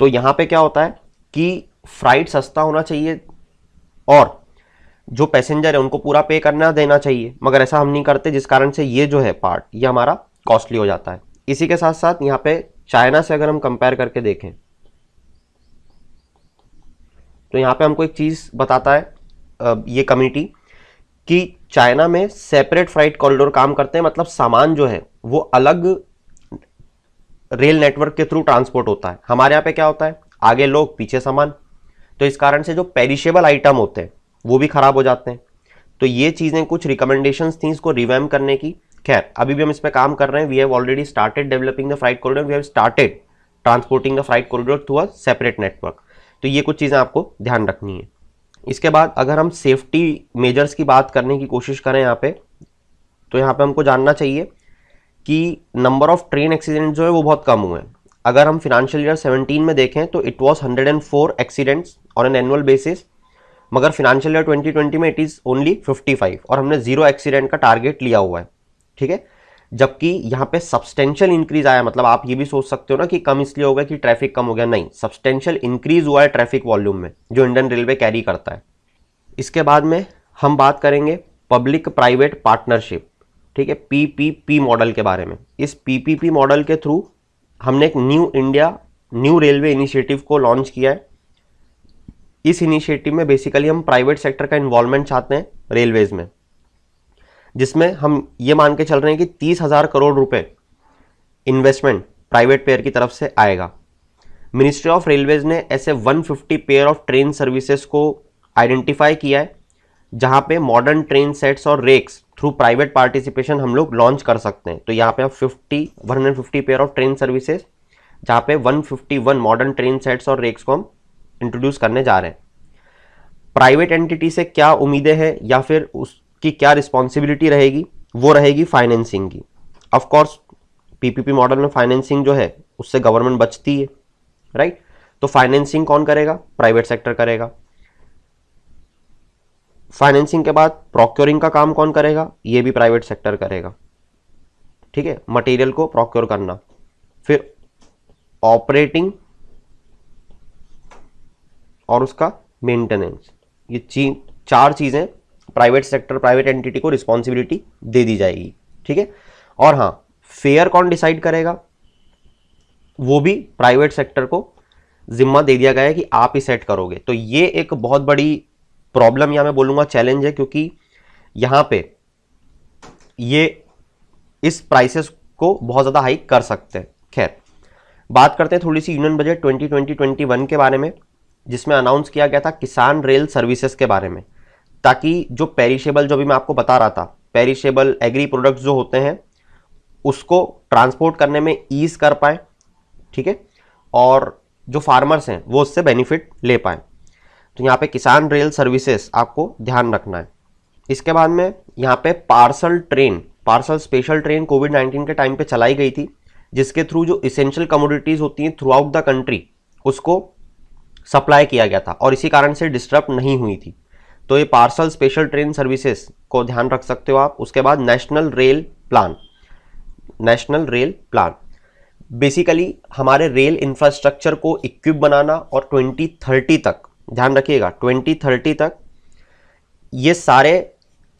तो यहां पे क्या होता है कि फ्राइट सस्ता होना चाहिए और जो पैसेंजर है उनको पूरा पे करना देना चाहिए मगर ऐसा हम नहीं करते जिस कारण से ये जो है पार्ट ये हमारा कॉस्टली हो जाता है इसी के साथ साथ यहाँ पे चाइना से अगर हम कंपेयर करके देखें तो यहाँ पे हमको एक चीज़ बताता है ये कमेटी कि चाइना में सेपरेट फ्राइट कॉरिडोर काम करते हैं मतलब सामान जो है वो अलग रेल नेटवर्क के थ्रू ट्रांसपोर्ट होता है हमारे यहाँ पे क्या होता है आगे लोग पीछे सामान तो इस कारण से जो पेरिशेबल आइटम होते हैं वो भी ख़राब हो जाते हैं तो ये चीज़ें कुछ रिकमेंडेशंस थी इसको रिवैम करने की खैर अभी भी हम इस पर काम कर रहे हैं we have already started developing the freight corridor we have started transporting the freight corridor through a separate network तो ये कुछ चीज़ें आपको ध्यान रखनी है इसके बाद अगर हम सेफ्टी मेजर्स की बात करने की कोशिश करें यहाँ पे तो यहाँ पे हमको जानना चाहिए कि नंबर ऑफ ट्रेन एक्सीडेंट जो है वो बहुत कम हुए हैं अगर हम फिनेंशियल ईयर 17 में देखें तो it was 104 accidents on an annual basis मगर फिनेंशियल ईयर 2020 में इट इज़ ओनली 55 और हमने जीरो एक्सीडेंट का टारगेट लिया हुआ है ठीक है जबकि यहाँ पे सब्सटेंशियल इंक्रीज आया मतलब आप ये भी सोच सकते हो ना कि कम इसलिए होगा कि ट्रैफिक कम हो गया नहीं सब्सटेंशियल इंक्रीज हुआ है ट्रैफिक वॉल्यूम में जो इंडियन रेलवे कैरी करता है इसके बाद में हम बात करेंगे पब्लिक प्राइवेट पार्टनरशिप ठीक है पीपीपी मॉडल के बारे में इस पीपीपी मॉडल के थ्रू हमने एक new India new railway initiative को लॉन्च किया है इस इनिशिएटिव में बेसिकली हम प्राइवेट सेक्टर का इन्वॉल्वमेंट चाहते हैं रेलवेज में जिसमें हम ये मान के चल रहे हैं कि तीस हज़ार करोड़ रुपए इन्वेस्टमेंट प्राइवेट पेयर की तरफ से आएगा मिनिस्ट्री ऑफ रेलवेज ने ऐसे 150 पेयर ऑफ ट्रेन सर्विसेज को आइडेंटिफाई किया है जहां पे मॉडर्न ट्रेन सेट्स और रेक्स थ्रू प्राइवेट पार्टिसिपेशन हम लोग लॉन्च कर सकते हैं तो यहाँ पे आप 50 150 पेयर ऑफ ट्रेन सर्विसेज जहाँ पे 151 मॉडर्न ट्रेन सेट्स और रेक्स को हम इंट्रोड्यूस करने जा रहे हैं प्राइवेट एंटिटी से क्या उम्मीदें हैं या फिर उसकी क्या रिस्पॉन्सिबिलिटी रहेगी वो रहेगी फाइनेंसिंग की ऑफकोर्स पीपीपी मॉडल में फाइनेंसिंग जो है उससे गवर्नमेंट बचती है राइट तो फाइनेंसिंग कौन करेगा प्राइवेट सेक्टर करेगा फाइनेंसिंग के बाद प्रोक्योरिंग का काम कौन करेगा ये भी प्राइवेट सेक्टर करेगा ठीक है मटेरियल को प्रोक्योर करना फिर ऑपरेटिंग और उसका मेंटेनेंस ये चीन चार चीज़ें प्राइवेट सेक्टर प्राइवेट एंटिटी को रिस्पॉन्सिबिलिटी दे दी जाएगी ठीक है और हाँ फेयर कौन डिसाइड करेगा वो भी प्राइवेट सेक्टर को जिम्मा दे दिया गया है कि आप ही सेट करोगे तो ये एक बहुत बड़ी प्रॉब्लम या मैं बोलूँगा चैलेंज है क्योंकि यहाँ पे ये इस प्राइसेस को बहुत ज़्यादा हाइक कर सकते हैं खैर बात करते हैं थोड़ी सी यूनियन बजट 2020-21 के बारे में जिसमें अनाउंस किया गया था किसान रेल सर्विसेज के बारे में ताकि जो पेरिशेबल जो भी मैं आपको बता रहा था पेरिशेबल एग्री प्रोडक्ट्स जो होते हैं उसको ट्रांसपोर्ट करने में ईज कर पाए ठीक है और जो फार्मर्स हैं वो उससे बेनिफिट ले पाए तो यहाँ पे किसान रेल सर्विसेज आपको ध्यान रखना है इसके बाद में यहाँ पे parcel train parcel special train COVID 19 के टाइम पे चलाई गई थी जिसके थ्रू जो इसेंशियल कमोडिटीज़ होती हैं थ्रू आउट द कंट्री उसको सप्लाई किया गया था और इसी कारण से डिस्टर्ब नहीं हुई थी तो ये पार्सल स्पेशल ट्रेन सर्विसेज को ध्यान रख सकते हो आप उसके बाद national rail plan national rail plan basically हमारे रेल इंफ्रास्ट्रक्चर को इक्विप बनाना और 2030 तक ध्यान रखिएगा 2030 तक ये सारे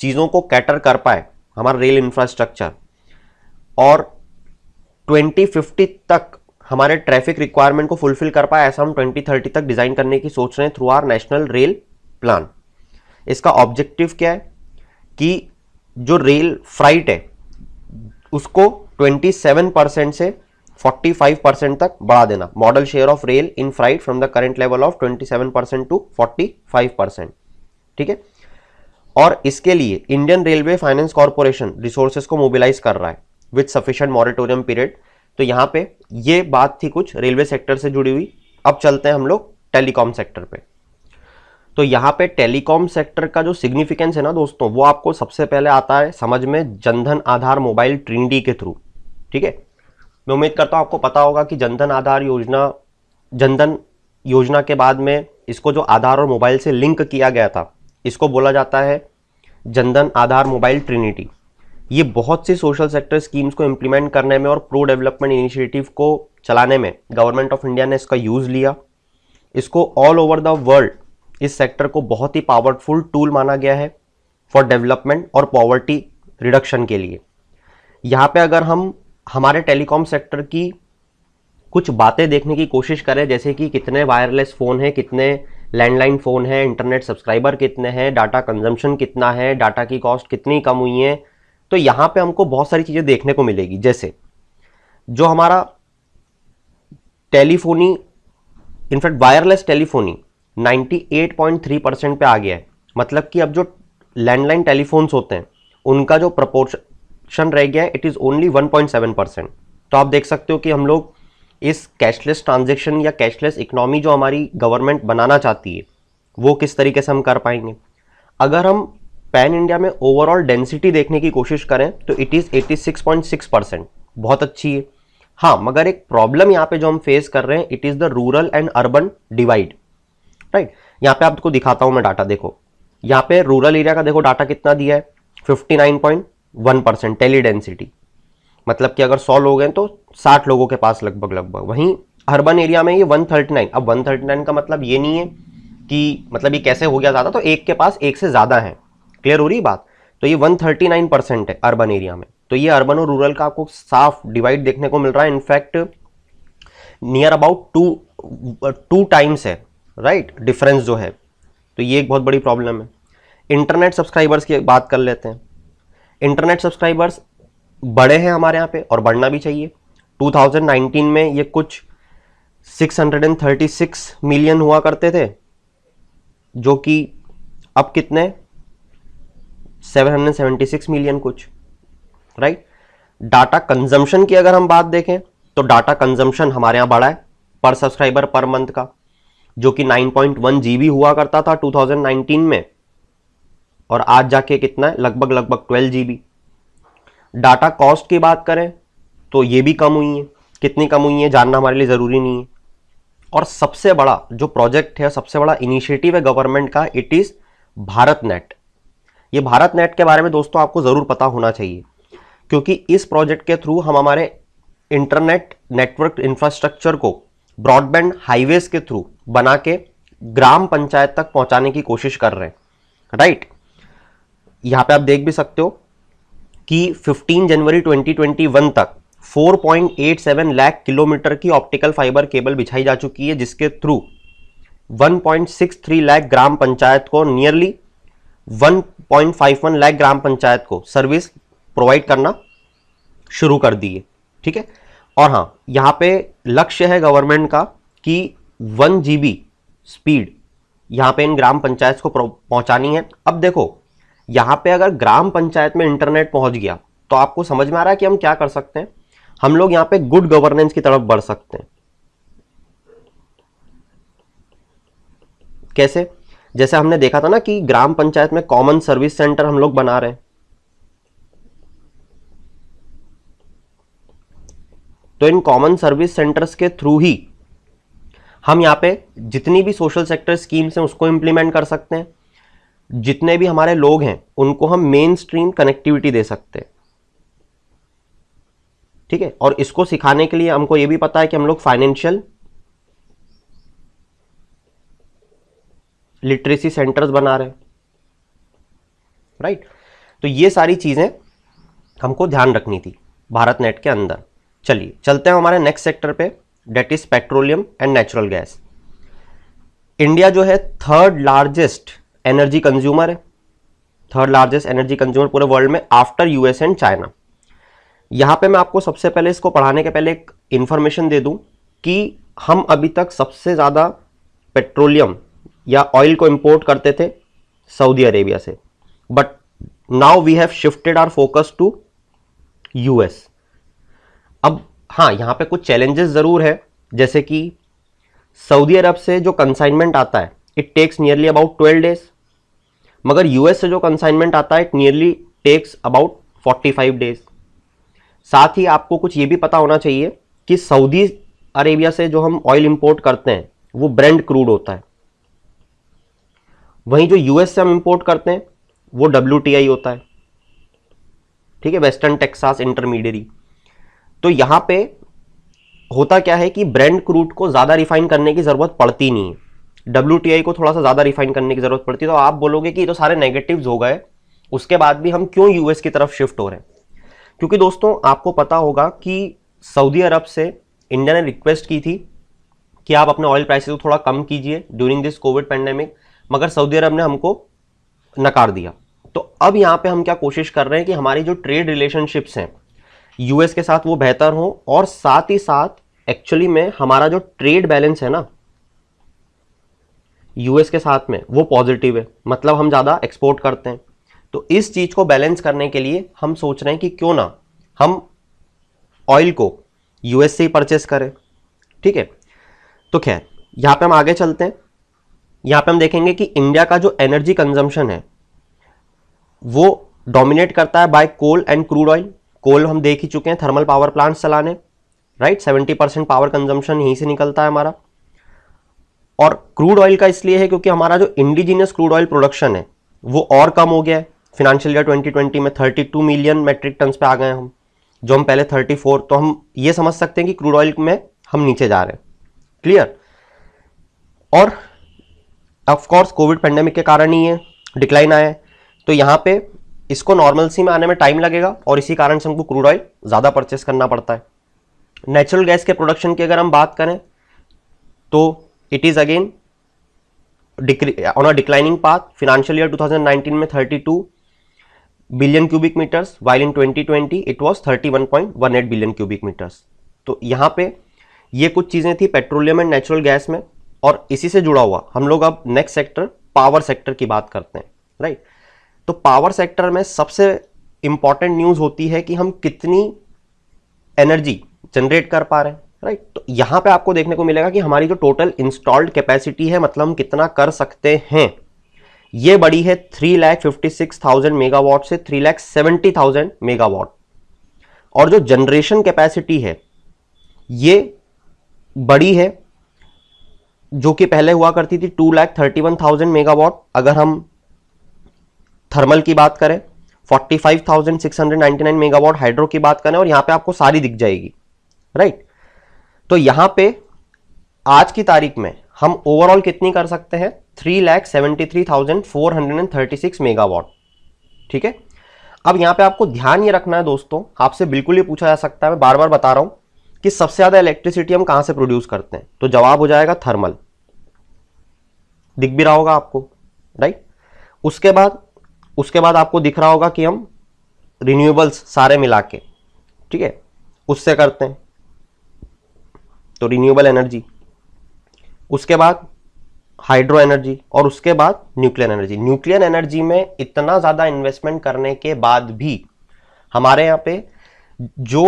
चीज़ों को कैटर कर पाए हमारा रेल इंफ्रास्ट्रक्चर और 2050 तक हमारे ट्रैफिक रिक्वायरमेंट को फुलफिल कर पाए ऐसा हम 2030 तक डिज़ाइन करने की सोच रहे हैं through our national rail plan इसका ऑब्जेक्टिव क्या है कि जो रेल फ्राइट है उसको 27 परसेंट से 45 परसेंट तक बढ़ा देना modal share of rail in freight from the current level of 27 percent to 45 percent ठीक है और इसके लिए Indian railway finance corporation resources को मोबिलाइज कर रहा है विथ सफिशियंट मॉरिटोरियम पीरियड तो यहाँ पे ये बात थी कुछ रेलवे सेक्टर से जुड़ी हुई अब चलते हैं हम लोग टेलीकॉम सेक्टर पे तो यहाँ पे टेलीकॉम सेक्टर का जो सिग्निफिकेंस है ना दोस्तों वो आपको सबसे पहले आता है समझ में जनधन आधार मोबाइल ट्रिंडी के थ्रू ठीक है मैं उम्मीद करता हूँ आपको पता होगा कि जनधन आधार योजना जनधन योजना के बाद में इसको जो आधार और मोबाइल से लिंक किया गया था इसको बोला जाता है जनधन आधार मोबाइल ट्रिनिटी ये बहुत सी सोशल सेक्टर स्कीम्स को इम्प्लीमेंट करने में और प्रो डेवलपमेंट इनिशिएटिव को चलाने में गवर्नमेंट ऑफ इंडिया ने इसका यूज़ लिया इसको ऑल ओवर द वर्ल्ड इस सेक्टर को बहुत ही पावरफुल टूल माना गया है फॉर डेवलपमेंट और पॉवर्टी रिडक्शन के लिए यहाँ पे अगर हम हमारे टेलीकॉम सेक्टर की कुछ बातें देखने की कोशिश करें जैसे कि कितने वायरलेस फ़ोन हैं कितने लैंडलाइन फ़ोन हैं इंटरनेट सब्सक्राइबर कितने हैं डाटा कंजम्पशन कितना है डाटा की कॉस्ट कितनी कम हुई है तो यहाँ पे हमको बहुत सारी चीज़ें देखने को मिलेगी जैसे जो हमारा telephony in fact wireless telephony 98.3 percent पर आ गया है मतलब कि अब जो लैंडलाइन टेलीफोन्स होते हैं उनका जो प्रपोर्शन रह गया है इट इज़ ओनली 1.7 परसेंट तो आप देख सकते हो कि हम लोग इस कैशलेस ट्रांजेक्शन या कैशलेस इकनॉमी जो हमारी गवर्नमेंट बनाना चाहती है वो किस तरीके से हम कर पाएंगे अगर हम पैन इंडिया में ओवरऑल डेंसिटी देखने की कोशिश करें तो इट इज़ 86.6 परसेंट बहुत अच्छी है हाँ मगर एक प्रॉब्लम यहाँ पे जो हम फेस कर रहे हैं it is the rural and urban divide right यहाँ पे आपको दिखाता हूँ मैं डाटा देखो यहाँ पे रूरल एरिया का देखो डाटा कितना दिया है फिफ्टी परसेंट टेली डेंसिटी मतलब कि अगर सौ लोग हैं तो साठ लोगों के पास लगभग लगभग वहीं अर्बन एरिया में ये वन अब वन का मतलब ये नहीं है कि मतलब ये कैसे हो गया ज़्यादा तो एक के पास एक से ज़्यादा है क्लियर हो रही बात तो ये 139 परसेंट है अर्बन एरिया में तो ये अर्बन और रूरल का आपको साफ डिवाइड देखने को मिल रहा है in fact near about two two times है राइट right? डिफरेंस जो है तो ये एक बहुत बड़ी प्रॉब्लम है इंटरनेट सब्सक्राइबर्स की बात कर लेते हैं इंटरनेट सब्सक्राइबर्स बड़े हैं हमारे यहाँ पे और बढ़ना भी चाहिए 2019 में ये कुछ 636 मिलियन हुआ करते थे जो कि अब कितने 776 मिलियन कुछ राइट डाटा कंजम्पशन की अगर हम बात देखें तो डाटा कंजम्पशन हमारे यहां बढ़ा है पर सब्सक्राइबर पर मंथ का जो कि 9.1 जीबी हुआ करता था 2019 में और आज जाके कितना है लगभग लगभग 12 जीबी डाटा कॉस्ट की बात करें तो ये भी कम हुई है कितनी कम हुई है जानना हमारे लिए ज़रूरी नहीं है और सबसे बड़ा जो प्रोजेक्ट है सबसे बड़ा इनिशिएटिव है गवर्नमेंट का इट इज़ भारत नेट ये भारत नेट के बारे में दोस्तों आपको ज़रूर पता होना चाहिए क्योंकि इस प्रोजेक्ट के थ्रू हम हमारे इंटरनेट नेटवर्क इंफ्रास्ट्रक्चर को ब्रॉडबैंड हाईवेज के थ्रू बना के ग्राम पंचायत तक पहुंचाने की कोशिश कर रहे हैं राइट यहाँ पे आप देख भी सकते हो कि 15 जनवरी 2021 तक 4.87 लाख किलोमीटर की ऑप्टिकल फाइबर केबल बिछाई जा चुकी है जिसके थ्रू 1.63 लाख ग्राम पंचायत को nearly point five one lakh gram panchayat को सर्विस प्रोवाइड करना शुरू कर दिए ठीक है और हाँ यहाँ पे लक्ष्य है गवर्नमेंट का कि वन जी स्पीड यहाँ पे इन ग्राम पंचायत को पहुँचानी है अब देखो यहाँ पे अगर ग्राम पंचायत में इंटरनेट पहुँच गया तो आपको समझ में आ रहा है कि हम क्या कर सकते हैं हम लोग यहाँ पे गुड गवर्नेंस की तरफ बढ़ सकते हैं कैसे जैसे हमने देखा था ना कि ग्राम पंचायत में कॉमन सर्विस सेंटर हम लोग बना रहे हैं तो इन कॉमन सर्विस सेंटर्स के थ्रू ही हम यहां पे जितनी भी सोशल सेक्टर स्कीम्स हैं उसको इंप्लीमेंट कर सकते हैं जितने भी हमारे लोग हैं उनको हम मेन स्ट्रीम कनेक्टिविटी दे सकते हैं ठीक है और इसको सिखाने के लिए हमको ये भी पता है कि हम लोग फाइनेंशियल लिटरेसी सेंटर्स बना रहे राइट तो ये सारी चीज़ें हमको ध्यान रखनी थी भारत नेट के अंदर चलिए चलते हैं हमारे नेक्स्ट सेक्टर पे that is petroleum and natural gas India जो है थर्ड लार्जेस्ट एनर्जी कंज्यूमर है थर्ड लार्जेस्ट एनर्जी कंज्यूमर पूरे वर्ल्ड में आफ्टर यूएस एंड चाइना यहाँ पे मैं आपको सबसे पहले इसको पढ़ाने के पहले एक इन्फॉर्मेशन दे दूँ कि हम अभी तक सबसे ज़्यादा पेट्रोलियम या ऑयल को इम्पोर्ट करते थे सऊदी अरेबिया से but now we have shifted our focus to US अब हाँ यहाँ पे कुछ चैलेंजेस ज़रूर है जैसे कि सऊदी अरब से जो कंसाइनमेंट आता है it takes nearly about twelve days मगर यूएस से जो कंसाइनमेंट आता है it nearly takes about forty five days साथ ही आपको कुछ ये भी पता होना चाहिए कि सऊदी अरेबिया से जो हम ऑयल इम्पोर्ट करते हैं वो ब्रेंड क्रूड होता है वहीं जो यूएस से हम इंपोर्ट करते हैं वो डब्ल्यू होता है ठीक है वेस्टर्न टेक्सास इंटरमीडियरी तो यहां पे होता क्या है कि ब्रांड क्रूड को ज़्यादा रिफाइन करने की ज़रूरत पड़ती नहीं है डब्ल्यू को थोड़ा सा ज़्यादा रिफाइन करने की ज़रूरत पड़ती है तो आप बोलोगे कि ये तो सारे नेगेटिव हो गए उसके बाद भी हम क्यों यूएस की तरफ शिफ्ट हो रहे हैं क्योंकि दोस्तों आपको पता होगा कि सऊदी अरब से इंडिया ने रिक्वेस्ट की थी कि आप अपने ऑयल प्राइसेस को थोड़ा कम कीजिए ड्यूरिंग दिस कोविड पेंडेमिक मगर सऊदी अरब ने हमको नकार दिया तो अब यहाँ पे हम क्या कोशिश कर रहे हैं कि हमारी जो ट्रेड रिलेशनशिप्स हैं यूएस के साथ वो बेहतर हो और साथ ही साथ एक्चुअली में हमारा जो ट्रेड बैलेंस है ना यूएस के साथ में वो पॉजिटिव है मतलब हम ज़्यादा एक्सपोर्ट करते हैं तो इस चीज़ को बैलेंस करने के लिए हम सोच रहे हैं कि क्यों ना हम ऑयल को यूएस से ही परचेस करें ठीक है तो खैर यहाँ पे हम आगे चलते हैं यहां पे हम देखेंगे कि इंडिया का जो एनर्जी कंजम्पशन है वो डोमिनेट करता है by coal and crude oil coal हम देख ही चुके हैं थर्मल पावर प्लांट्स चलाने right seventy percent power consumption यहीं से निकलता है हमारा और क्रूड ऑयल का इसलिए है क्योंकि हमारा जो इंडिजीनियस क्रूड ऑयल प्रोडक्शन है वो और कम हो गया है फिनेंशियल ईयर 2020 में 32 मिलियन मेट्रिक टन पे आ गए हम जो हम पहले 34 तो हम ये समझ सकते हैं कि क्रूड ऑयल में हम नीचे जा रहे हैं क्लियर और ऑफकोर्स कोविड पेंडेमिक के कारण ही है डिक्लाइन आया है तो यहाँ पे इसको नॉर्मल सी में आने में टाइम लगेगा और इसी कारण से हमको क्रूड ऑयल ज़्यादा परचेस करना पड़ता है नेचुरल गैस के प्रोडक्शन की अगर हम बात करें तो it is again on a declining path financial year 2019 में 32 billion cubic metres while in 2020 it was 31.18 billion cubic metres तो यहाँ पे ये कुछ चीज़ें थी पेट्रोलियम एंड नेचुरल गैस में और इसी से जुड़ा हुआ हम लोग अब नेक्स्ट सेक्टर पावर सेक्टर की बात करते हैं राइट तो पावर सेक्टर में सबसे इंपॉर्टेंट न्यूज़ होती है कि हम कितनी एनर्जी जनरेट कर पा रहे हैं राइट तो यहां पे आपको देखने को मिलेगा कि हमारी जो टोटल इंस्टॉल्ड कैपेसिटी है मतलब हम कितना कर सकते हैं ये बड़ी है three lakh fifty six thousand megawatt से three lakh seventy thousand megawatt और जो जनरेशन कैपेसिटी है ये बड़ी है जो कि पहले हुआ करती थी two lakh thirty one thousand megawatt अगर हम थर्मल की बात करें forty five thousand six hundred ninety nine megawatt hydro की बात करें और यहां पे आपको सारी दिख जाएगी राइट तो यहां पे आज की तारीख में हम ओवरऑल कितनी कर सकते हैं three lakh seventy three thousand four hundred and thirty six megawatt ठीक है अब यहां पे आपको ध्यान ये रखना है दोस्तों आपसे बिल्कुल ये पूछा जा सकता है मैं बार बार बता रहा हूं कि सबसे ज़्यादा इलेक्ट्रिसिटी हम कहां से प्रोड्यूस करते हैं तो जवाब हो जाएगा थर्मल दिख भी रहा होगा आपको राइट उसके बाद उसके बाद आपको दिख रहा होगा कि हम रिन्यूएबल्स सारे मिला के ठीक है उससे करते हैं तो रिन्यूएबल एनर्जी उसके बाद हाइड्रो एनर्जी और उसके बाद न्यूक्लियर एनर्जी न्यूक्लियर एनर्जी में इतना ज़्यादा इन्वेस्टमेंट करने के बाद भी हमारे यहाँ पे जो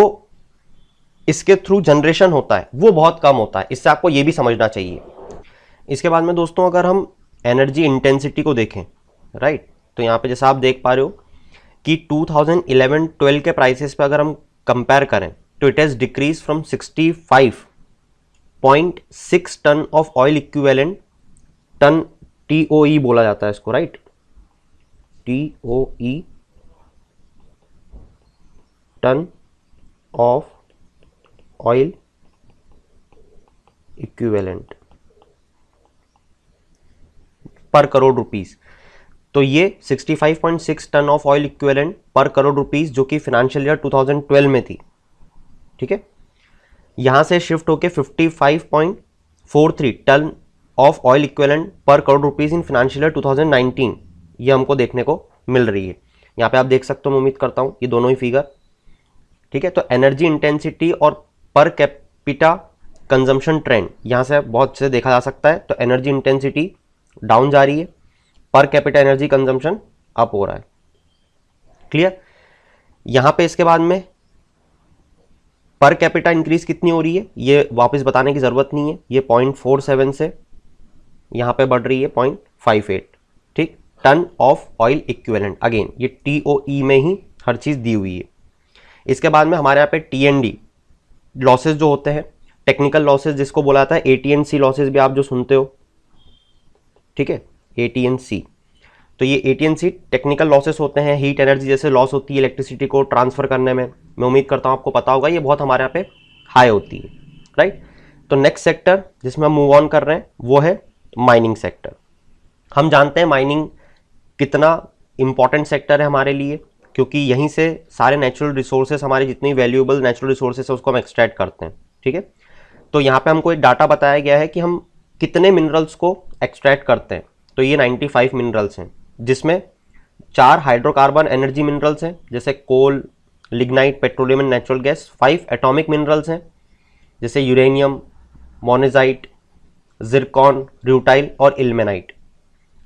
इसके थ्रू जनरेशन होता है वो बहुत कम होता है इससे आपको ये भी समझना चाहिए इसके बाद में दोस्तों अगर हम एनर्जी इंटेंसिटी को देखें राइट तो यहाँ पे जैसा आप देख पा रहे हो कि 2011-12 के प्राइसेस पे अगर हम कंपेयर करें तो it has decrease from 65.6 tonne of oil equivalent tonne T O E बोला जाता है इसको right T O E tonne of oil equivalent पर करोड़ रुपीस तो ये 65.6 टन ऑफ ऑयल इक्विवेलेंट पर करोड़ रुपीस जो कि फाइनेंशियल ईयर 2012 में थी ठीक है यहां से शिफ्ट होके 55.43 टन ऑफ ऑयल इक्विवेलेंट पर crore rupees in financial year 2019 ये हमको देखने को मिल रही है यहां पे आप देख सकते हो उम्मीद करता हूं ये दोनों ही फिगर ठीक है तो एनर्जी इंटेंसिटी और पर कैपिटा कंजम्पशन ट्रेंड यहाँ से बहुत से देखा जा सकता है तो एनर्जी इंटेंसिटी डाउन जा रही है per capita energy consumption up हो रहा है क्लियर यहाँ पे इसके बाद में पर कैपिटा इंक्रीज कितनी हो रही है ये वापस बताने की ज़रूरत नहीं है ये पॉइंट फोर सेवन से यहाँ पे बढ़ रही है पॉइंट फाइव एट ठीक tonne of oil equivalent again ये टी ओ ई में ही हर चीज़ दी हुई है इसके बाद में हमारे यहाँ पे टी एन डी लॉसेज जो होते हैं टेक्निकल लॉसेज जिसको बोला जाता है A T and C losses भी आप जो सुनते हो ठीक है ए टी एन सी तो ये A T and C technical losses होते हैं हीट एनर्जी जैसे लॉस होती है इलेक्ट्रिसिटी को ट्रांसफर करने में मैं उम्मीद करता हूँ आपको पता होगा ये बहुत हमारे यहाँ पे हाई होती है राइट तो नेक्स्ट सेक्टर जिसमें हम मूव ऑन कर रहे हैं वो है माइनिंग सेक्टर हम जानते हैं माइनिंग कितना इंपॉर्टेंट सेक्टर है हमारे लिए क्योंकि यहीं से सारे नेचुरल रिसोर्सेस हमारे जितनी वैल्यूएबल नेचुरल रिसोर्सेस है उसको हम एक्सट्रैक्ट करते हैं ठीक है तो यहाँ पे हमको एक डाटा बताया गया है कि हम कितने मिनरल्स को एक्सट्रैक्ट करते हैं तो ये 95 मिनरल्स हैं जिसमें चार हाइड्रोकार्बन एनर्जी मिनरल्स हैं जैसे coal lignite petroleum and natural gas five atomic minerals हैं जैसे यूरेनियम मोनेजाइट जिरकॉन र्यूटाइल और इलमेनाइट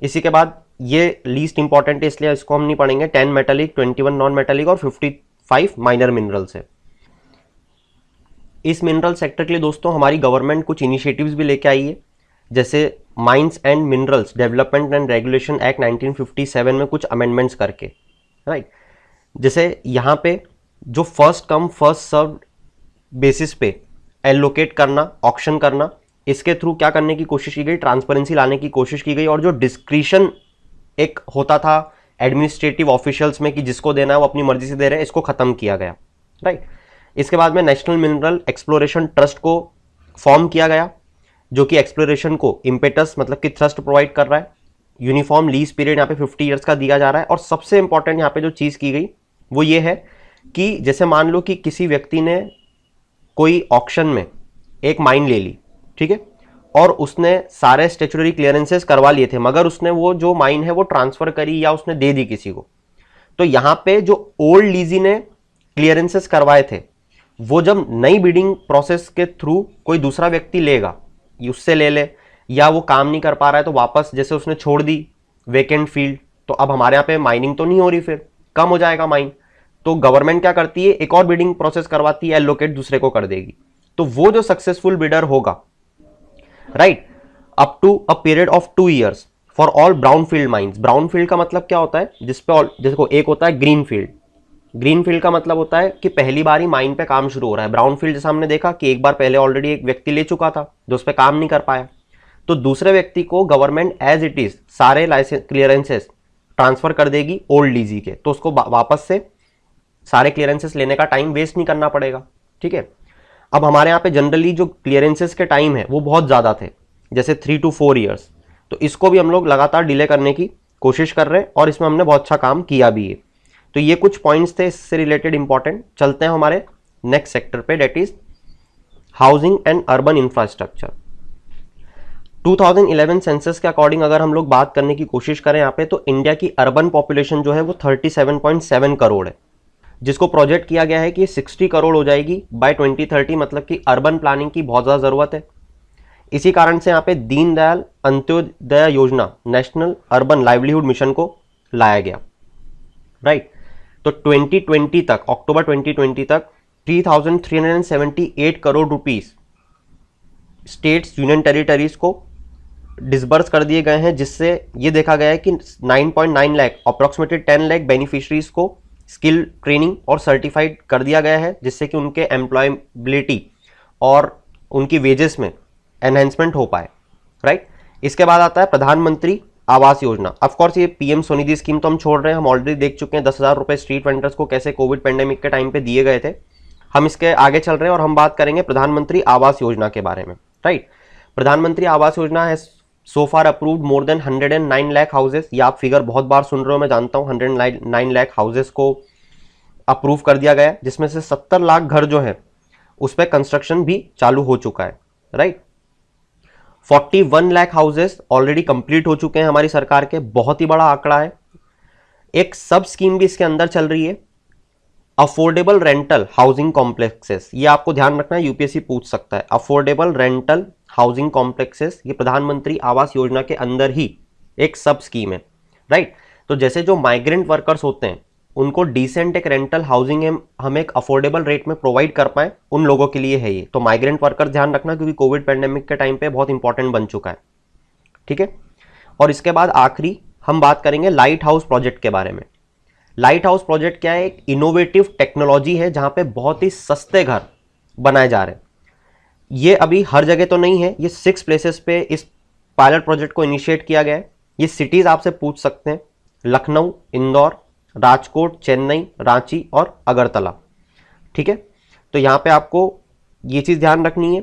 इसी के बाद ये लीस्ट इंपॉर्टेंट है इसलिए इसको हम नहीं पढ़ेंगे ten metallic twenty one non metallic और फिफ्टी फाइव माइनर मिनरल्स है इस मिनरल सेक्टर के लिए दोस्तों हमारी गवर्नमेंट कुछ इनिशिएटिव्स भी लेके आई है जैसे mines and minerals development and regulation act nineteen में कुछ अमेंडमेंट्स करके राइट जैसे यहाँ पे जो first come first serve basis पे एलोकेट करना ऑक्शन करना इसके थ्रू क्या करने की कोशिश की गई ट्रांसपेरेंसी लाने की कोशिश की गई और जो डिस्क्रिशन एक होता था एडमिनिस्ट्रेटिव ऑफिशियल्स में कि जिसको देना है वो अपनी मर्जी से दे रहे हैं इसको ख़त्म किया गया राइट इसके बाद में नेशनल मिनरल एक्सप्लोरेशन ट्रस्ट को फॉर्म किया गया जो कि एक्सप्लोरेशन को इम्पेटस मतलब कि ट्रस्ट प्रोवाइड कर रहा है यूनिफॉर्म लीज पीरियड यहाँ पे 50 इयर्स का दिया जा रहा है और सबसे इंपॉर्टेंट यहाँ पे जो चीज़ की गई वो ये है कि जैसे मान लो कि किसी व्यक्ति ने कोई ऑक्शन में एक माइन ले ली ठीक है और उसने सारे स्टेचुरी क्लियरेंसेस करवा लिए थे मगर उसने वो जो माइन है वो ट्रांसफर करी या उसने दे दी किसी को तो यहाँ पे जो ओल्ड लीजी ने क्लियरेंसेस करवाए थे वो जब नई बिडिंग प्रोसेस के थ्रू कोई दूसरा व्यक्ति लेगा उससे ले ले या वो काम नहीं कर पा रहा है तो वापस जैसे उसने छोड़ दी वेकेंट फील्ड तो अब हमारे यहाँ पे माइनिंग तो नहीं हो रही फिर कम हो जाएगा माइन तो गवर्नमेंट क्या करती है एक और बिडिंग प्रोसेस करवाती है एलोकेट दूसरे को कर देगी तो वो जो सक्सेसफुल बिडर होगा right up to a period of two years for all brownfield mines brownfield का मतलब क्या होता है जिसपे जिसको एक होता है ग्रीन फील्ड ग्रीन फील्ड का मतलब होता है कि पहली बार ही माइन पे काम शुरू हो रहा है ब्राउन फील्ड जैसे हमने देखा कि एक बार पहले ऑलरेडी एक व्यक्ति ले चुका था जो उस पर काम नहीं कर पाया तो दूसरे व्यक्ति को गवर्नमेंट एज इट इज सारे लाइसेंस क्लियरेंसेस ट्रांसफर कर देगी ओल्ड डीजी के तो उसको वापस से सारे क्लियरेंसेस लेने का टाइम वेस्ट नहीं करना पड़ेगा ठीक है अब हमारे यहाँ पे जनरली जो क्लियरेंसेस के टाइम है वो बहुत ज़्यादा थे जैसे थ्री टू फोर ईयर्स तो इसको भी हम लोग लगातार डिले करने की कोशिश कर रहे हैं और इसमें हमने बहुत अच्छा काम किया भी है तो ये कुछ पॉइंट्स थे इससे रिलेटेड इंपॉर्टेंट चलते हैं हमारे नेक्स्ट सेक्टर पे that is housing and urban infrastructure 2011 census के अकॉर्डिंग अगर हम लोग बात करने की कोशिश करें यहाँ पे तो इंडिया की अर्बन पॉपुलेशन जो है वो 37.7 करोड़ है जिसको प्रोजेक्ट किया गया है कि 60 करोड़ हो जाएगी बाय 2030 मतलब कि अर्बन प्लानिंग की बहुत ज़्यादा ज़रूरत है इसी कारण से यहाँ पे दीनदयाल अंत्योदय योजना नेशनल अर्बन लाइवलीहुड मिशन को लाया गया राइट तो 2020 तक अक्टूबर 2020 तक 3,378 crore rupees states union territories को डिसबर्स कर दिए गए हैं जिससे ये देखा गया है कि 9.9 लाख अप्रोक्सीमेटली 10 लाख बेनिफिशरीज को स्किल ट्रेनिंग और सर्टिफाइड कर दिया गया है जिससे कि उनके एम्प्लॉयबिलिटी और उनकी वेजेस में एनहेंसमेंट हो पाए राइट इसके बाद आता है प्रधानमंत्री आवास योजना अफकोर्स ये पीएम स्वनिधि स्कीम तो हम छोड़ रहे हैं हम ऑलरेडी देख चुके हैं दस हज़ार रुपये स्ट्रीट वेंडर्स को कैसे कोविड पेंडेमिक के टाइम पे दिए गए थे हम इसके आगे चल रहे हैं और हम बात करेंगे प्रधानमंत्री आवास योजना के बारे में राइट प्रधानमंत्री आवास योजना है so far approved more than 109 lakh houses ये आप फिगर बहुत बार सुन रहे हो मैं जानता हूँ 109 लाख हाउसेस को अप्रूव कर दिया गया जिसमें से 70 लाख घर जो है उस पर कंस्ट्रक्शन भी चालू हो चुका है right forty one lakh houses already complete हो चुके हैं हमारी सरकार के बहुत ही बड़ा आंकड़ा है एक सब स्कीम भी इसके अंदर चल रही है अफोर्डेबल रेंटल हाउसिंग कॉम्प्लेक्सेस ये आपको ध्यान रखना है यूपीएससी पूछ सकता है अफोर्डेबल रेंटल हाउसिंग कॉम्प्लेक्सेस ये प्रधानमंत्री आवास योजना के अंदर ही एक सब स्कीम है राइट तो जैसे जो माइग्रेंट वर्कर्स होते हैं उनको डिसेंट एक रेंटल हाउसिंग हम एक अफोर्डेबल रेट में प्रोवाइड कर पाए उन लोगों के लिए है ये तो माइग्रेंट वर्कर ध्यान रखना क्योंकि कोविड पैंडेमिक के टाइम पे बहुत इंपॉर्टेंट बन चुका है ठीक है और इसके बाद आखिरी हम बात करेंगे लाइट हाउस प्रोजेक्ट के बारे में लाइट हाउस प्रोजेक्ट क्या है एक इनोवेटिव टेक्नोलॉजी है जहाँ पे बहुत ही सस्ते घर बनाए जा रहे हैं ये अभी हर जगह तो नहीं है ये सिक्स प्लेसेस पे इस पायलट प्रोजेक्ट को इनिशिएट किया गया है ये सिटीज़ आपसे पूछ सकते हैं लखनऊ इंदौर राजकोट चेन्नई रांची और अगरतला ठीक है तो यहाँ पे आपको ये चीज़ ध्यान रखनी है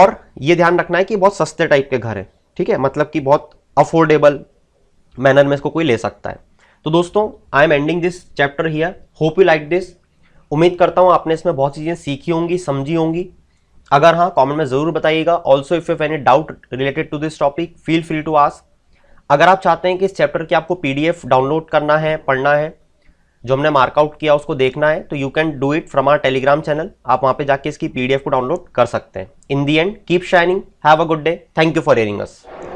और ये ध्यान रखना है कि बहुत सस्ते टाइप के घर है ठीक है मतलब कि बहुत अफोर्डेबल मैनर में इसको कोई ले सकता है तो दोस्तों I am ending this chapter here hope you like this उम्मीद करता हूँ आपने इसमें बहुत चीज़ें सीखी होंगी समझी होंगी अगर हाँ कमेंट में जरूर बताइएगा also if you any doubt related to this topic feel free to ask अगर आप चाहते हैं कि इस चैप्टर की आपको पीडीएफ डाउनलोड करना है पढ़ना है जो हमने मार्कआउट किया उसको देखना है तो you can do it from our Telegram channel आप वहाँ पे जाके इसकी पीडीएफ को डाउनलोड कर सकते हैं in the end keep shining have a good day thank you for hearing us